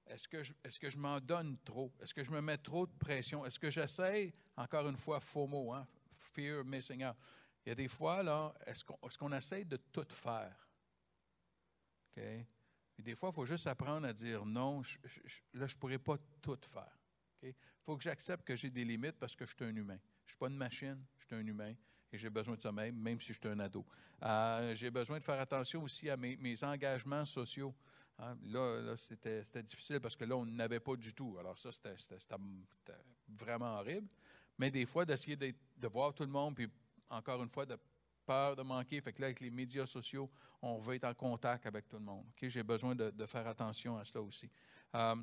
est-ce que je, est-ce que je m'en donne trop? Est-ce que je me mets trop de pression? Est-ce que j'essaie, encore une fois, faux mot, hein? fear missing out. Il y a des fois, là, est-ce qu'on, est-ce qu'on essaie de tout faire? OK des fois, il faut juste apprendre à dire non, je, là, je ne pourrais pas tout faire. Il faut que j'accepte que j'ai des limites parce que je suis un humain. Je ne suis pas une machine, je suis un humain et j'ai besoin de sommeil, même si je suis un ado. Euh, j'ai besoin de faire attention aussi à mes, engagements sociaux. Hein, là, c'était, difficile parce que là, on n'avait pas du tout. Alors ça, c'était, vraiment horrible. Mais des fois, d'essayer de, de voir tout le monde, puis encore une fois, de peur de manquer. Fait que là, avec les médias sociaux, on veut être en contact avec tout le monde. J'ai besoin de, faire attention à cela aussi. Euh,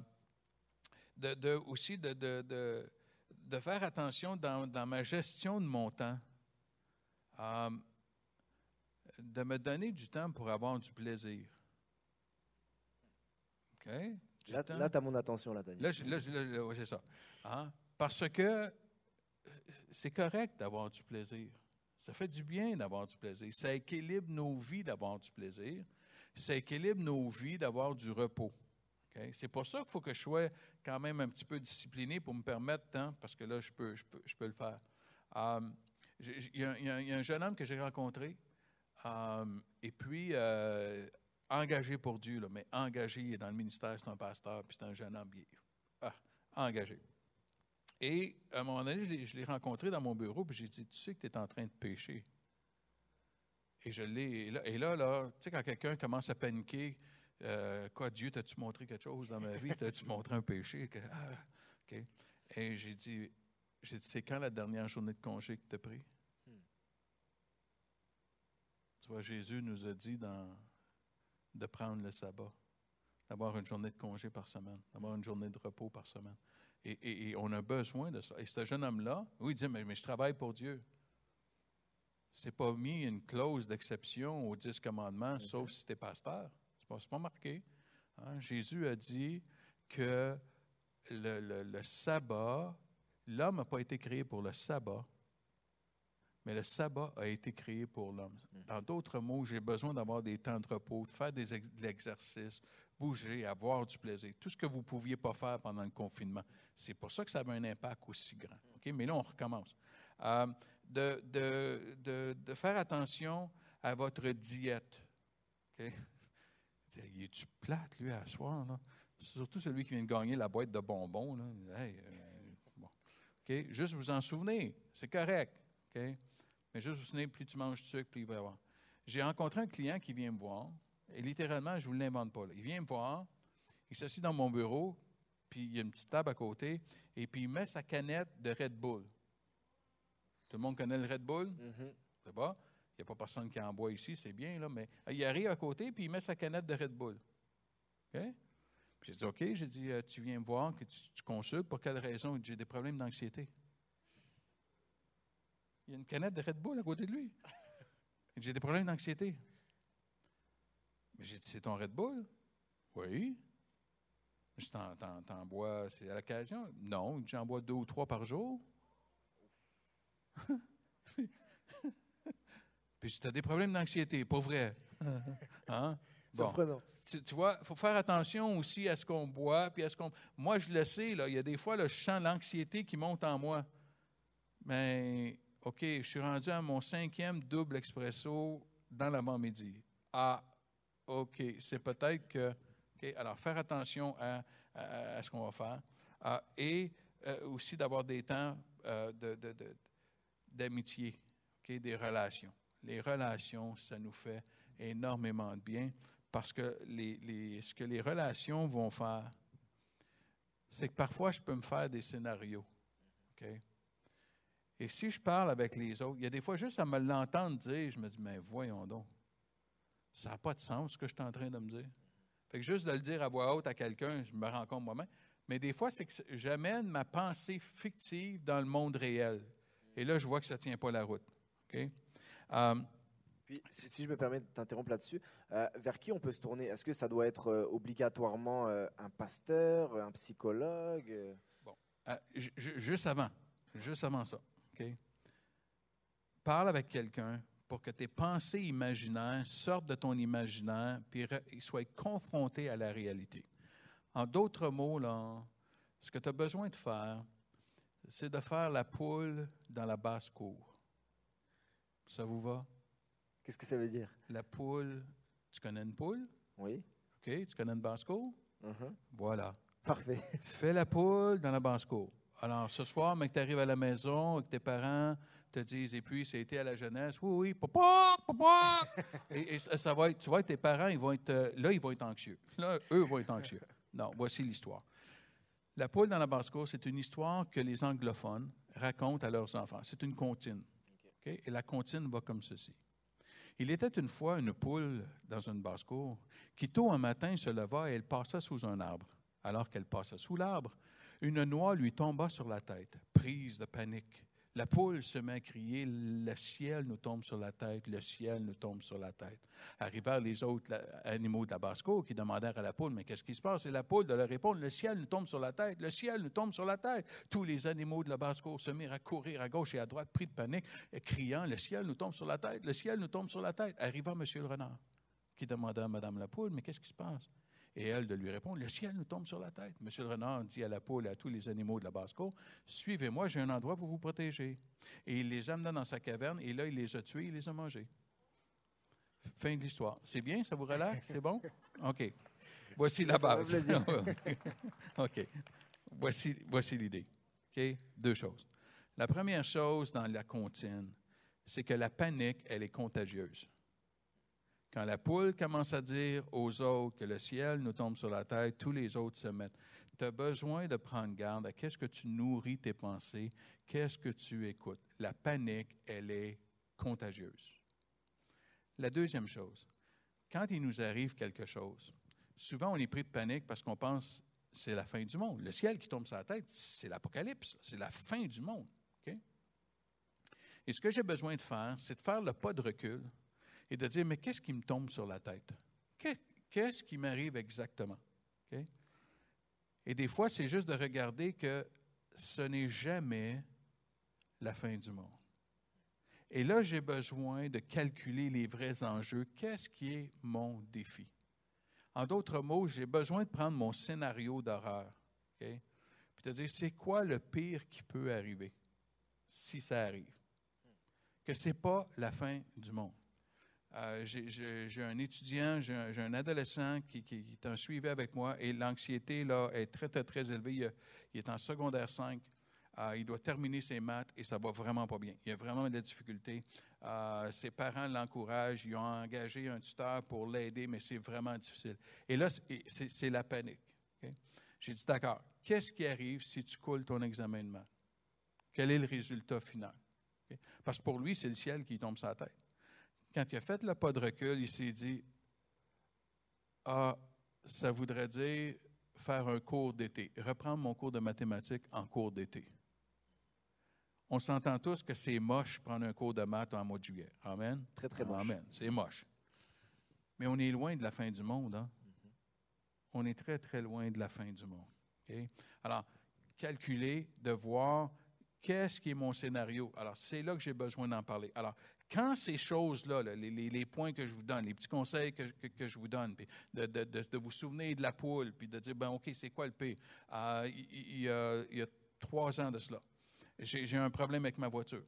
de, aussi, de, de, faire attention dans, ma gestion de mon temps. Euh, de me donner du temps pour avoir du plaisir. OK? là, tu as mon attention, là, Daniel. Là, ça. Hein? Parce que euh, c'est correct d'avoir du plaisir. Ça fait du bien d'avoir du plaisir. Ça équilibre nos vies d'avoir du plaisir. Ça équilibre nos vies d'avoir du repos. C'est pour ça qu'il faut que je sois quand même un petit peu discipliné pour me permettre, temps hein, parce que là, je peux, je peux, le faire. il y, a un jeune homme que j'ai rencontré, euh, et puis euh, engagé pour Dieu, mais engagé, il est dans le ministère, c'est un pasteur, puis c'est un jeune homme, bien est, ah, engagé. Et à un moment donné, je l'ai rencontré dans mon bureau, puis j'ai dit Tu sais que tu es en train de pécher. Et je l'ai. Et là, là, tu sais, quand quelqu'un commence à paniquer, euh, quoi, Dieu, t'as-tu montré quelque chose dans ma vie? T'as-tu montré un péché? Ah, et j'ai dit, j'ai dit, c'est quand la dernière journée de congé que tu as pris? Tu vois, Jésus nous a dit de prendre le sabbat, d'avoir une journée de congé par semaine, d'avoir une journée de repos par semaine. Et, on a besoin de ça. Et ce jeune homme-là, oui, il dit, mais, je travaille pour Dieu. C'est pas mis une clause d'exception aux dix commandements, mm-hmm. sauf si tu es pasteur. C'est pas, pas marqué. Hein. Jésus a dit que le, sabbat, l'homme n'a pas été créé pour le sabbat, mais le sabbat a été créé pour l'homme. Mm-hmm. Dans d'autres mots, j'ai besoin d'avoir des temps de repos, de faire des, de l'exercice, bouger, avoir du plaisir, tout ce que vous ne pouviez pas faire pendant le confinement. C'est pour ça que ça avait un impact aussi grand. Mais là, on recommence. Euh, de, de, faire attention à votre diète. Il est-tu plate, lui, à soir? Là? Surtout celui qui vient de gagner la boîte de bonbons. Là. Euh, juste vous en souvenez. c'est correct. Mais juste vous souvenez, plus tu manges de sucre, plus il va y avoir. J'ai rencontré un client qui vient me voir. Et littéralement, je ne vous l'invente pas. Il vient me voir, il s'assit dans mon bureau, puis il y a une petite table à côté, et puis il met sa canette de Red Bull. Tout le monde connaît le Red Bull? Mm-hmm. Il n'y a pas personne qui en boit ici, c'est bien, là, mais euh, il arrive à côté, puis il met sa canette de Red Bull. OK? J'ai dit, OK, j'ai dit, euh, tu viens me voir, que tu, consultes, pour quelle raison? J'ai des problèmes d'anxiété. Il y a une canette de Red Bull à côté de lui. J'ai des problèmes d'anxiété. Mais c'est ton Red Bull? Oui. Je t'en, bois, c'est à l'occasion? Non, j'en bois deux ou trois par jour. Puis tu as des problèmes d'anxiété, pas vrai. Hein? Tu, vois, il faut faire attention aussi à ce qu'on boit, puis à ce qu'on. Moi, je le sais, là, il y a des fois, là, je sens l'anxiété qui monte en moi. Mais, OK, je suis rendu à mon cinquième double expresso dans l'avant-midi. Ah, OK, c'est peut-être que. alors, faire attention à, ce qu'on va faire. Ah, et euh, aussi d'avoir des temps euh, d'amitié, des relations. Les relations, ça nous fait énormément de bien parce que ce que les relations vont faire, c'est que parfois je peux me faire des scénarios. Et si je parle avec les autres, il y a des fois juste à me l'entendre dire, je me dis, mais voyons donc. Ça n'a pas de sens ce que je suis en train de me dire. Fait que juste de le dire à voix haute à quelqu'un, je me rends compte moi-même. Mais des fois, c'est que j'amène ma pensée fictive dans le monde réel. Et là, je vois que ça ne tient pas la route. OK? Euh, puis, si, je me permets de t'interrompre là-dessus, euh, vers qui on peut se tourner Est-ce que ça doit être euh, obligatoirement un pasteur, un psychologue Bon, juste avant, juste avant ça, Parle avec quelqu'un pour que tes pensées imaginaires sortent de ton imaginaire et soient confrontées à la réalité. En d'autres mots, là, ce que tu as besoin de faire, c'est de faire la poule dans la basse cour. Ça vous va? Qu'est-ce que ça veut dire? La poule, tu connais une poule? Oui. OK, tu connais une basse cour? Uh-huh. Voilà. Parfait. Fais la poule dans la basse cour. Alors, ce soir, mais que tu arrives à la maison, que tes parents te disent, et puis c'était à la jeunesse, oui, oui, papa, papa. et, et ça, va être, tu vois, tes parents, ils vont être, euh, là, ils vont être anxieux. Là, eux vont être anxieux. Non, voici l'histoire. La poule dans la basse-cour, c'est une histoire que les anglophones racontent à leurs enfants. C'est une comptine. Et la comptine va comme ceci. Il était une fois une poule dans une basse-cour qui, tôt un matin, se leva et elle passa sous un arbre. Alors qu'elle passa sous l'arbre, une noix lui tomba sur la tête. Prise de panique, la poule se met à crier, le ciel nous tombe sur la tête, le ciel nous tombe sur la tête. Arrivèrent les autres animaux de la basse-cour qui demandèrent à la poule, mais qu'est-ce qui se passe? Et la poule de leur répondre, le ciel nous tombe sur la tête, le ciel nous tombe sur la tête. Tous les animaux de la basse-cour se mirent à courir à gauche et à droite, pris de panique, criant, le ciel nous tombe sur la tête, le ciel nous tombe sur la tête. Arriva monsieur le renard qui demanda à madame la poule, mais qu'est-ce qui se passe? Et elle de lui répondre, le ciel nous tombe sur la tête. Monsieur le renard dit à la poule et à tous les animaux de la basse-cour, suivez-moi, j'ai un endroit pour vous protéger. Et il les amena dans sa caverne, et là, il les a tués, il les a mangés. Fin de l'histoire. C'est bien, ça vous relaxe, c'est bon? OK. Voici la base. OK. Voici, voici l'idée. OK? Deux choses. La première chose dans la comptine, c'est que la panique, elle est contagieuse. Quand la poule commence à dire aux autres que le ciel nous tombe sur la tête, tous les autres se mettent. Tu as besoin de prendre garde à qu'est-ce que tu nourris tes pensées, qu'est-ce que tu écoutes. La panique, elle est contagieuse. La deuxième chose, quand il nous arrive quelque chose, souvent on est pris de panique parce qu'on pense c'est la fin du monde. Le ciel qui tombe sur la tête, c'est l'apocalypse, c'est la fin du monde. Et ce que j'ai besoin de faire, c'est de faire le pas de recul et de dire, mais qu'est-ce qui me tombe sur la tête? Qu'est-ce qui m'arrive exactement? Et des fois, c'est juste de regarder que ce n'est jamais la fin du monde. Et là, j'ai besoin de calculer les vrais enjeux. Qu'est-ce qui est mon défi? En d'autres mots, j'ai besoin de prendre mon scénario d'horreur. et Puis de dire, c'est quoi le pire qui peut arriver si ça arrive? Que ce n'est pas la fin du monde. Euh, j'ai un étudiant, j'ai un, adolescent qui, qui, suivi avec moi et l'anxiété là est très, très, très élevée. Il, est en secondaire 5. Euh, il doit terminer ses maths et ça va vraiment pas bien. Il a vraiment de la difficulté. Euh, ses parents l'encouragent, ils ont engagé un tuteur pour l'aider, mais c'est vraiment difficile. Et là, c'est la panique. J'ai dit, d'accord, qu'est-ce qui arrive si tu coules ton examen de maths? Quel est le résultat final? Parce que pour lui, c'est le ciel qui tombe sa tête quand il a fait le pas de recul, il s'est dit Ah, ça voudrait dire faire un cours d'été, reprendre mon cours de mathématiques en cours d'été. On s'entend tous que c'est moche prendre un cours de maths en mois de juillet. Amen. Très, très moche. Amen. C'est moche. Mais on est loin de la fin du monde. Hein? Mm-hmm. On est très, très loin de la fin du monde. Alors, calculer, de voir qu'est-ce qui est mon scénario. Alors, c'est là que j'ai besoin d'en parler. Alors, quand ces choses-là, les, points que je vous donne, les petits conseils que, je vous donne, de, vous souvenir de la poule, puis de dire, ben OK, c'est quoi le P ah, il, y a, trois ans de cela, j'ai un problème avec ma voiture.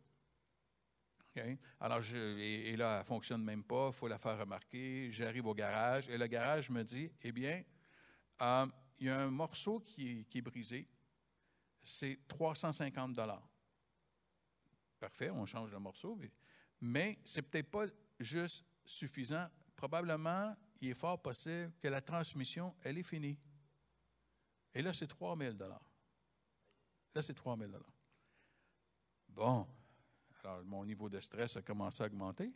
Alors, et, là, elle ne fonctionne même pas, il faut la faire remarquer. J'arrive au garage, et le garage me dit, eh bien, ah, il y a un morceau qui, est brisé, c'est 350 Parfait, on change le morceau mais c'est peut-être pas juste suffisant. Probablement, il est fort possible que la transmission, elle est finie. Et là, c'est 3 000 Là, c'est 3 000 Bon, alors mon niveau de stress a commencé à augmenter.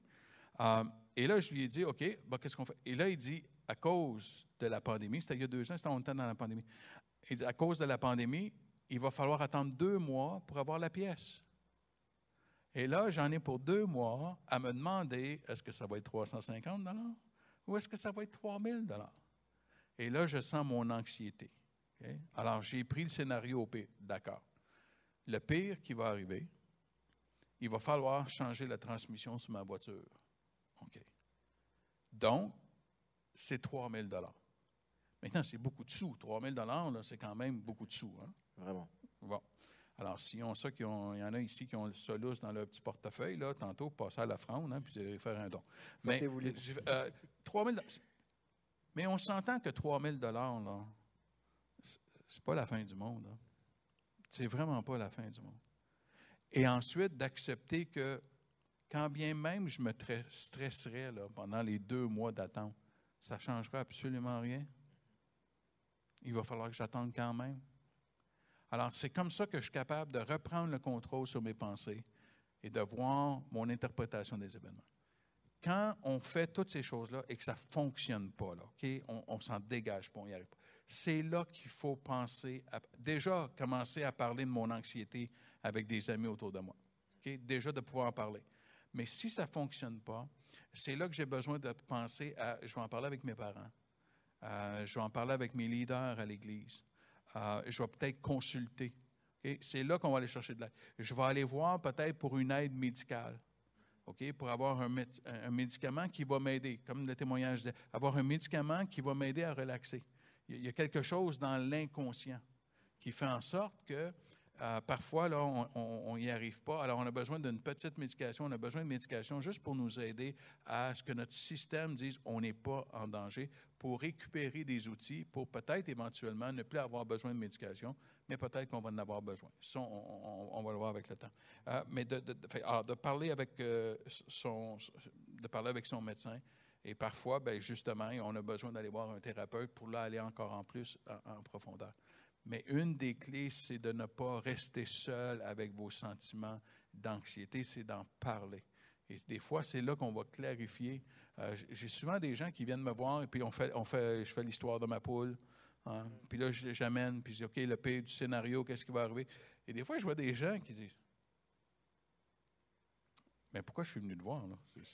Euh, et là, je lui ai dit, OK, bah, qu'est-ce qu'on fait? Et là, il dit, à cause de la pandémie, c'était il y a deux ans, c'était en temps dans la pandémie. Il dit, à cause de la pandémie, il va falloir attendre deux mois pour avoir la pièce. Et là, j'en ai pour deux mois à me demander est-ce que ça va être 350 dollars ou est-ce que ça va être 3000 dollars. Et là, je sens mon anxiété. Alors, j'ai pris le scénario p, D'accord. Le pire qui va arriver, il va falloir changer la transmission sur ma voiture. OK. Donc, c'est 3000 dollars. Maintenant, c'est beaucoup de sous. 3000 dollars, c'est quand même beaucoup de sous. Hein? Vraiment. Bon. Alors, s'il y en a ici qui ont le solus dans leur petit portefeuille, là, tantôt, passer à la fronde, hein, puis faire un don. Mais, 3 000, euh, euh, mais on s'entend que 3 000 là, c'est pas la fin du monde. Ce hein. C'est vraiment pas la fin du monde. Et ensuite, d'accepter que, quand bien même je me stresserais là, pendant les deux mois d'attente, ça ne changera absolument rien. Il va falloir que j'attende quand même. Alors, c'est comme ça que je suis capable de reprendre le contrôle sur mes pensées et de voir mon interprétation des événements. Quand on fait toutes ces choses-là et que ça ne fonctionne pas, là, on, on s'en dégage pas, on n'y arrive pas. C'est là qu'il faut penser, à, déjà commencer à parler de mon anxiété avec des amis autour de moi. déjà de pouvoir en parler. Mais si ça ne fonctionne pas, c'est là que j'ai besoin de penser à, je vais en parler avec mes parents, je vais en parler avec mes leaders à l'Église, euh, je vais peut-être consulter. C'est là qu'on va aller chercher de l'aide. Je vais aller voir peut-être pour une aide médicale. Pour avoir un, médicament qui va m'aider, comme le témoignage de, avoir un médicament qui va m'aider à relaxer. Il y, a quelque chose dans l'inconscient qui fait en sorte que euh, parfois, là, on n'y arrive pas. Alors, on a besoin d'une petite médication, on a besoin de médication juste pour nous aider à ce que notre système dise on n'est pas en danger, pour récupérer des outils, pour peut-être éventuellement ne plus avoir besoin de médication, mais peut-être qu'on va en avoir besoin. Ça, on, va le voir avec le temps. Euh, mais de, parler avec, euh, son, de parler avec son médecin, et parfois, ben, justement, on a besoin d'aller voir un thérapeute pour aller encore en plus en profondeur. Mais une des clés, c'est de ne pas rester seul avec vos sentiments d'anxiété, c'est d'en parler. Et des fois, c'est là qu'on va clarifier. Euh, j'ai souvent des gens qui viennent me voir et puis on fait, je fais l'histoire de ma poule. Hein. puis là, j'amène, puis je dis, OK, le pays du scénario, qu'est-ce qui va arriver? Et des fois, je vois des gens qui disent, mais pourquoi je suis venu te voir?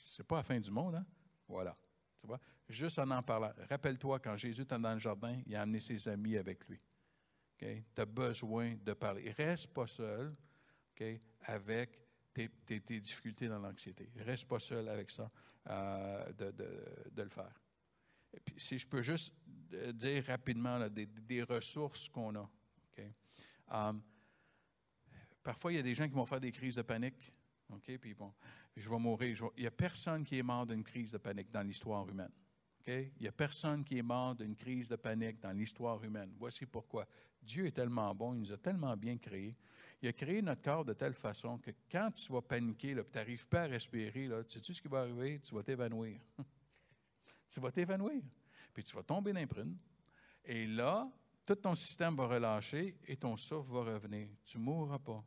C'est pas la fin du monde, hein? Voilà. Tu vois? Juste en en parlant. Rappelle-toi, quand Jésus était dans le jardin, il a amené ses amis avec lui. Tu as besoin de parler. Reste pas seul avec tes, difficultés dans l'anxiété. Reste pas seul avec ça, euh, de, le faire. si je peux juste euh, dire rapidement des, ressources qu'on a. Hum, parfois, il y a des gens qui vont faire des crises de panique. OK? Puis bon, je vais mourir. Il n'y a personne qui est mort d'une crise de panique dans l'histoire humaine. Il n'y a personne qui est mort d'une crise de panique dans l'histoire humaine. Voici pourquoi. Dieu est tellement bon, il nous a tellement bien créés. Il a créé notre corps de telle façon que quand tu vas paniquer, là, tu n'arrives pas à respirer, là, tu sais ce qui va arriver? Tu vas t'évanouir. tu vas t'évanouir. Puis tu vas tomber d'imprune. Et là, tout ton système va relâcher et ton souffle va revenir. Tu ne mourras pas.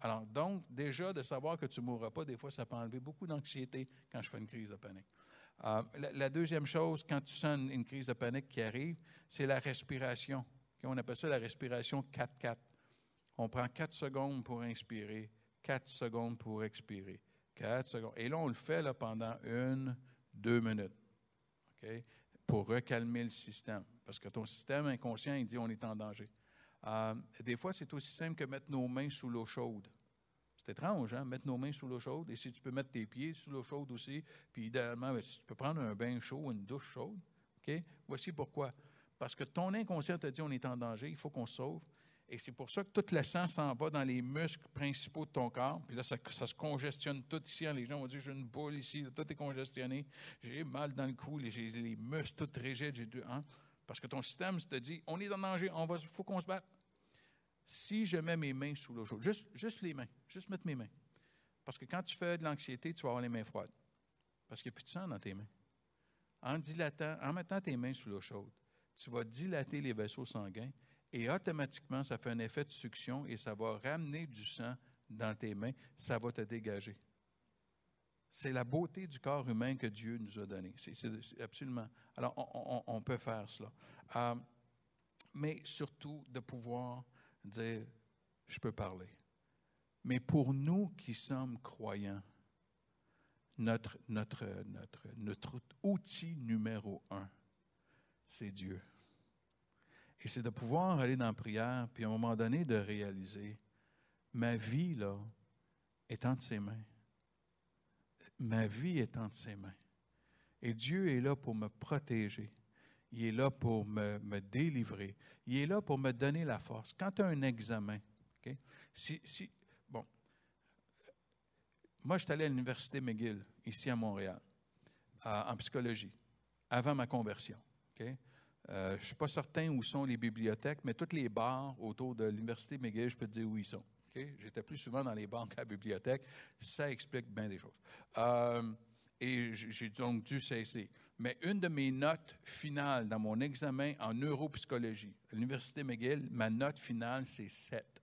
Alors, donc, déjà, de savoir que tu ne mourras pas, des fois, ça peut enlever beaucoup d'anxiété quand je fais une crise de panique. Euh, la, deuxième chose, quand tu sens une crise de panique qui arrive, c'est la respiration. On appelle ça la respiration 4-4. On prend 4 secondes pour inspirer, 4 secondes pour expirer, 4 secondes. Et là, on le fait pendant une, deux minutes. Pour recalmer le système. Parce que ton système inconscient, il dit on est en danger. Euh, des fois, c'est aussi simple que mettre nos mains sous l'eau chaude. C'est étrange, hein? Mettre nos mains sous l'eau chaude. Et si tu peux mettre tes pieds sous l'eau chaude aussi, puis idéalement, ben, si tu peux prendre un bain chaud, une douche chaude, OK? Voici pourquoi parce que ton inconscient te dit on est en danger, il faut qu'on se sauve. Et c'est pour ça que tout le sang s'en va dans les muscles principaux de ton corps. Puis là, ça, se congestionne tout ici. Les gens vont dire j'ai une boule ici, tout est congestionné. J'ai mal dans le cou, j'ai les muscles tout rigides. hein? Parce que ton système te dit on est en danger, il faut qu'on se batte. Si je mets mes mains sous l'eau chaude, juste, juste les mains, juste mettre mes mains. Parce que quand tu fais de l'anxiété, tu vas avoir les mains froides. Parce qu'il n'y a plus de sang dans tes mains. En dilatant, en mettant tes mains sous l'eau chaude, tu vas dilater les vaisseaux sanguins et automatiquement, ça fait un effet de suction et ça va ramener du sang dans tes mains, ça va te dégager. C'est la beauté du corps humain que Dieu nous a donné. C'est absolument. Alors, on, peut faire cela. Euh, mais surtout de pouvoir dire, je peux parler. Mais pour nous qui sommes croyants, notre, notre, notre, notre outil numéro un, c'est Dieu. Et c'est de pouvoir aller dans la prière, puis à un moment donné de réaliser, ma vie, là, est entre ses mains. Ma vie est entre ses mains. Et Dieu est là pour me protéger. Il est là pour me, délivrer. Il est là pour me donner la force. Quand tu as un examen, si, si, bon, moi, je suis allé à l'Université McGill, ici à Montréal, en psychologie, avant ma conversion. Euh, je ne suis pas certain où sont les bibliothèques, mais toutes les bars autour de l'Université McGill, je peux te dire où ils sont. J'étais plus souvent dans les bars à la bibliothèque. Ça explique bien des choses. Euh, et j'ai donc dû cesser. Mais une de mes notes finales dans mon examen en neuropsychologie, à l'Université McGill, ma note finale, c'est 7.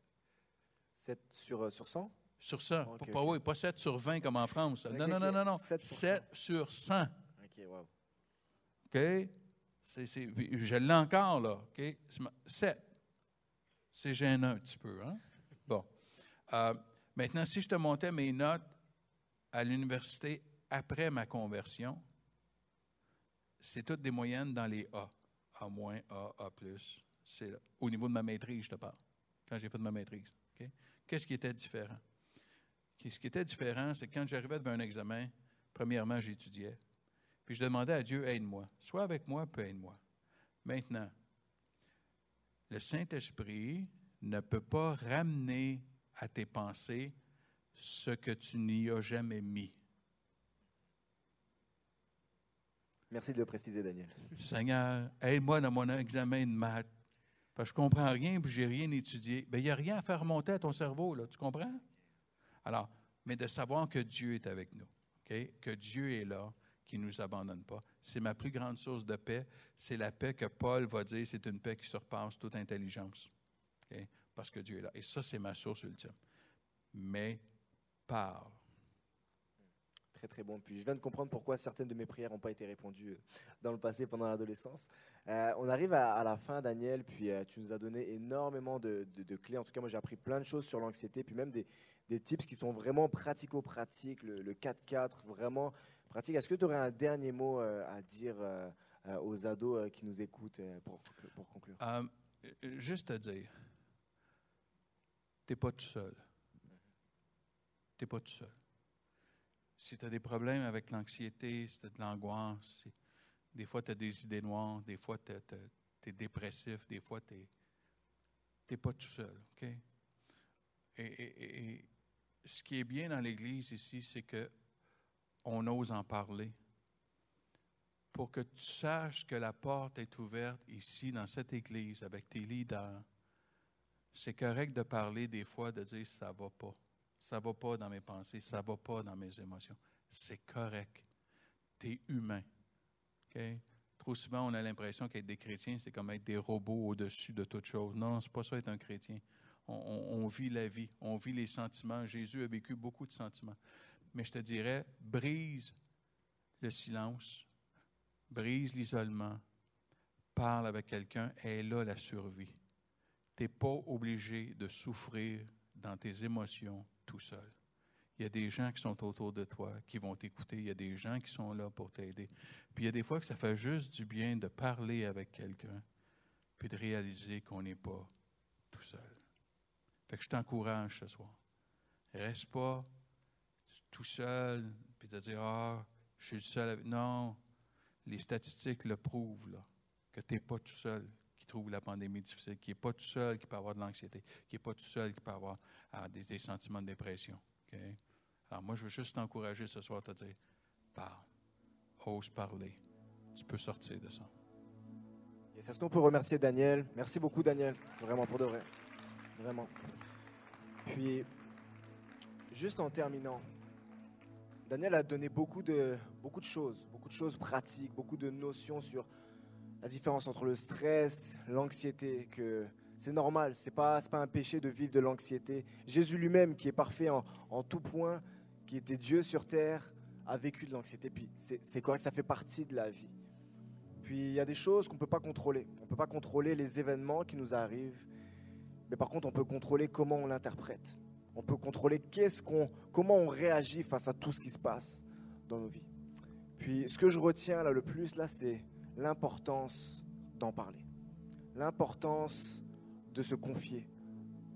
7 sur, euh, sur 100? Sur 100. pas, oui, pas 7 sur 20 comme en France. non, non, non, non, non. 7, sur 100. OK, OK? je l'ai encore, là. ok C'est gênant un petit peu. Hein? Bon. Euh, maintenant, si je te montais mes notes à l'université après ma conversion, c'est toutes des moyennes dans les A. A moins, A, A plus. C'est au niveau de ma maîtrise, je te parle, quand j'ai fait de ma maîtrise. Qu'est-ce qui était différent? Ce qui était différent, c'est quand j'arrivais devant un examen, premièrement, j'étudiais. Puis je demandais à Dieu, aide-moi. Sois avec moi, aide-moi. Maintenant, le Saint-Esprit ne peut pas ramener à tes pensées ce que tu n'y as jamais mis. Merci de le préciser, Daniel. Seigneur, aide-moi dans mon examen de maths. Parce que je comprends rien, puis j'ai rien étudié. Ben, il n'y a rien à faire monter à ton cerveau, là, tu comprends? Alors, mais de savoir que Dieu est avec nous, que Dieu est là, qui ne nous abandonne pas. C'est ma plus grande source de paix. C'est la paix que Paul va dire, c'est une paix qui surpasse toute intelligence. Parce que Dieu est là. Et ça, c'est ma source ultime. Mais parle. Très très bon. Puis je viens de comprendre pourquoi certaines de mes prières n'ont pas été répondues euh, dans le passé, pendant l'adolescence. Euh, on arrive à, la fin, Daniel, puis euh, tu nous as donné énormément de, clés. En tout cas, moi j'ai appris plein de choses sur l'anxiété, puis même des, tips qui sont vraiment pratico-pratiques, le, le 4-4, vraiment pratique. Est-ce que tu aurais un dernier mot euh, à dire euh, euh, aux ados qui nous écoutent pour, pour conclure? juste à dire, tu n'es pas tout seul. Tu n'es pas tout seul. Si tu as des problèmes avec l'anxiété, si tu as de l'angoisse, des fois tu as des idées noires, des fois tu es, dépressif, des fois tu n'es pas tout seul. et, et, ce qui est bien dans l'Église ici, c'est que on ose en parler. Pour que tu saches que la porte est ouverte ici, dans cette Église, avec tes leaders. C'est correct de parler des fois, de dire ça va pas. Ça va pas dans mes pensées, ça va pas dans mes émotions. C'est correct. Tu es humain. Trop souvent, on a l'impression qu'être des chrétiens, c'est comme être des robots au-dessus de toute chose. Non, c'est pas ça être un chrétien. on, vit la vie, on vit les sentiments. Jésus a vécu beaucoup de sentiments mais je te dirais, brise le silence, brise l'isolement, parle avec quelqu'un, elle là la survie. Tu n'es pas obligé de souffrir dans tes émotions tout seul. Il y a des gens qui sont autour de toi, qui vont t'écouter. Il y a des gens qui sont là pour t'aider. Puis il y a des fois que ça fait juste du bien de parler avec quelqu'un, puis de réaliser qu'on n'est pas tout seul. Fait que je t'encourage ce soir. Reste pas tout seul, puis de dire, ah, je suis le seul. Avec... Non, les statistiques le prouvent, là, que tu n'es pas tout seul qui trouve la pandémie difficile, qui n'est pas tout seul qui peut avoir de l'anxiété, qui n'est pas tout seul qui peut avoir ah, des, sentiments de dépression. Alors moi, je veux juste t'encourager ce soir, te dire, parle, bah, ose parler, tu peux sortir de ça. C'est ce qu'on peut remercier Daniel. Merci beaucoup, Daniel. Vraiment, pour de vrai. Vraiment. Puis, juste en terminant, Daniel a donné beaucoup de, beaucoup de choses, beaucoup de choses pratiques, beaucoup de notions sur la différence entre le stress, l'anxiété, que c'est normal, c'est pas, pas un péché de vivre de l'anxiété. Jésus lui-même, qui est parfait en, en, tout point, qui était Dieu sur terre, a vécu de l'anxiété. Puis c'est correct, ça fait partie de la vie. Puis il y a des choses qu'on ne peut pas contrôler. On ne peut pas contrôler les événements qui nous arrivent. Mais par contre, on peut contrôler comment on l'interprète on peut contrôler qu'est-ce qu'on, comment on réagit face à tout ce qui se passe dans nos vies. Puis ce que je retiens là le plus là, c'est l'importance d'en parler, l'importance de se confier,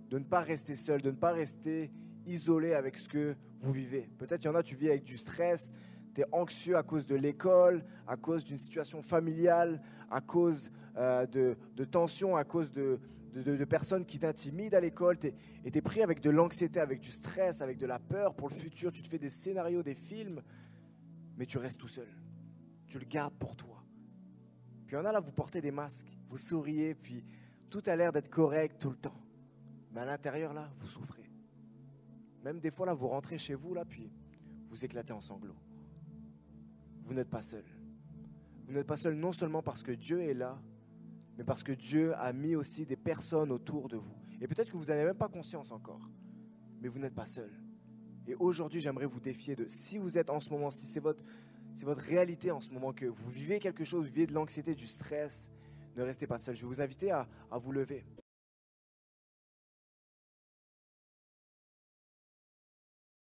de ne pas rester seul, de ne pas rester isolé avec ce que vous vivez. Peut-être y en a, tu vis avec du stress, tu es anxieux à cause de l'école, à cause d'une situation familiale, à cause euh, de, de tensions, à cause de, de, personnes qui t'intimident à l'école, tu es, pris avec de l'anxiété, avec du stress, avec de la peur pour le futur, tu te fais des scénarios, des films, mais tu restes tout seul. Tu le gardes pour toi. Puis il y en a là, vous portez des masques, vous souriez, puis tout a l'air d'être correct tout le temps. Mais à l'intérieur, là, vous souffrez. Même des fois, là, vous rentrez chez vous, là, puis vous éclatez en sanglots. Vous n'êtes pas seul. Vous n'êtes pas seul non seulement parce que Dieu est là, mais parce que Dieu a mis aussi des personnes autour de vous. Et peut-être que vous n'avez même pas conscience encore, mais vous n'êtes pas seul. Et aujourd'hui, j'aimerais vous défier de, si vous êtes en ce moment, si c'est votre, votre réalité en ce moment, que vous vivez quelque chose, vous vivez de l'anxiété, du stress, ne restez pas seul. Je vais vous inviter à vous lever.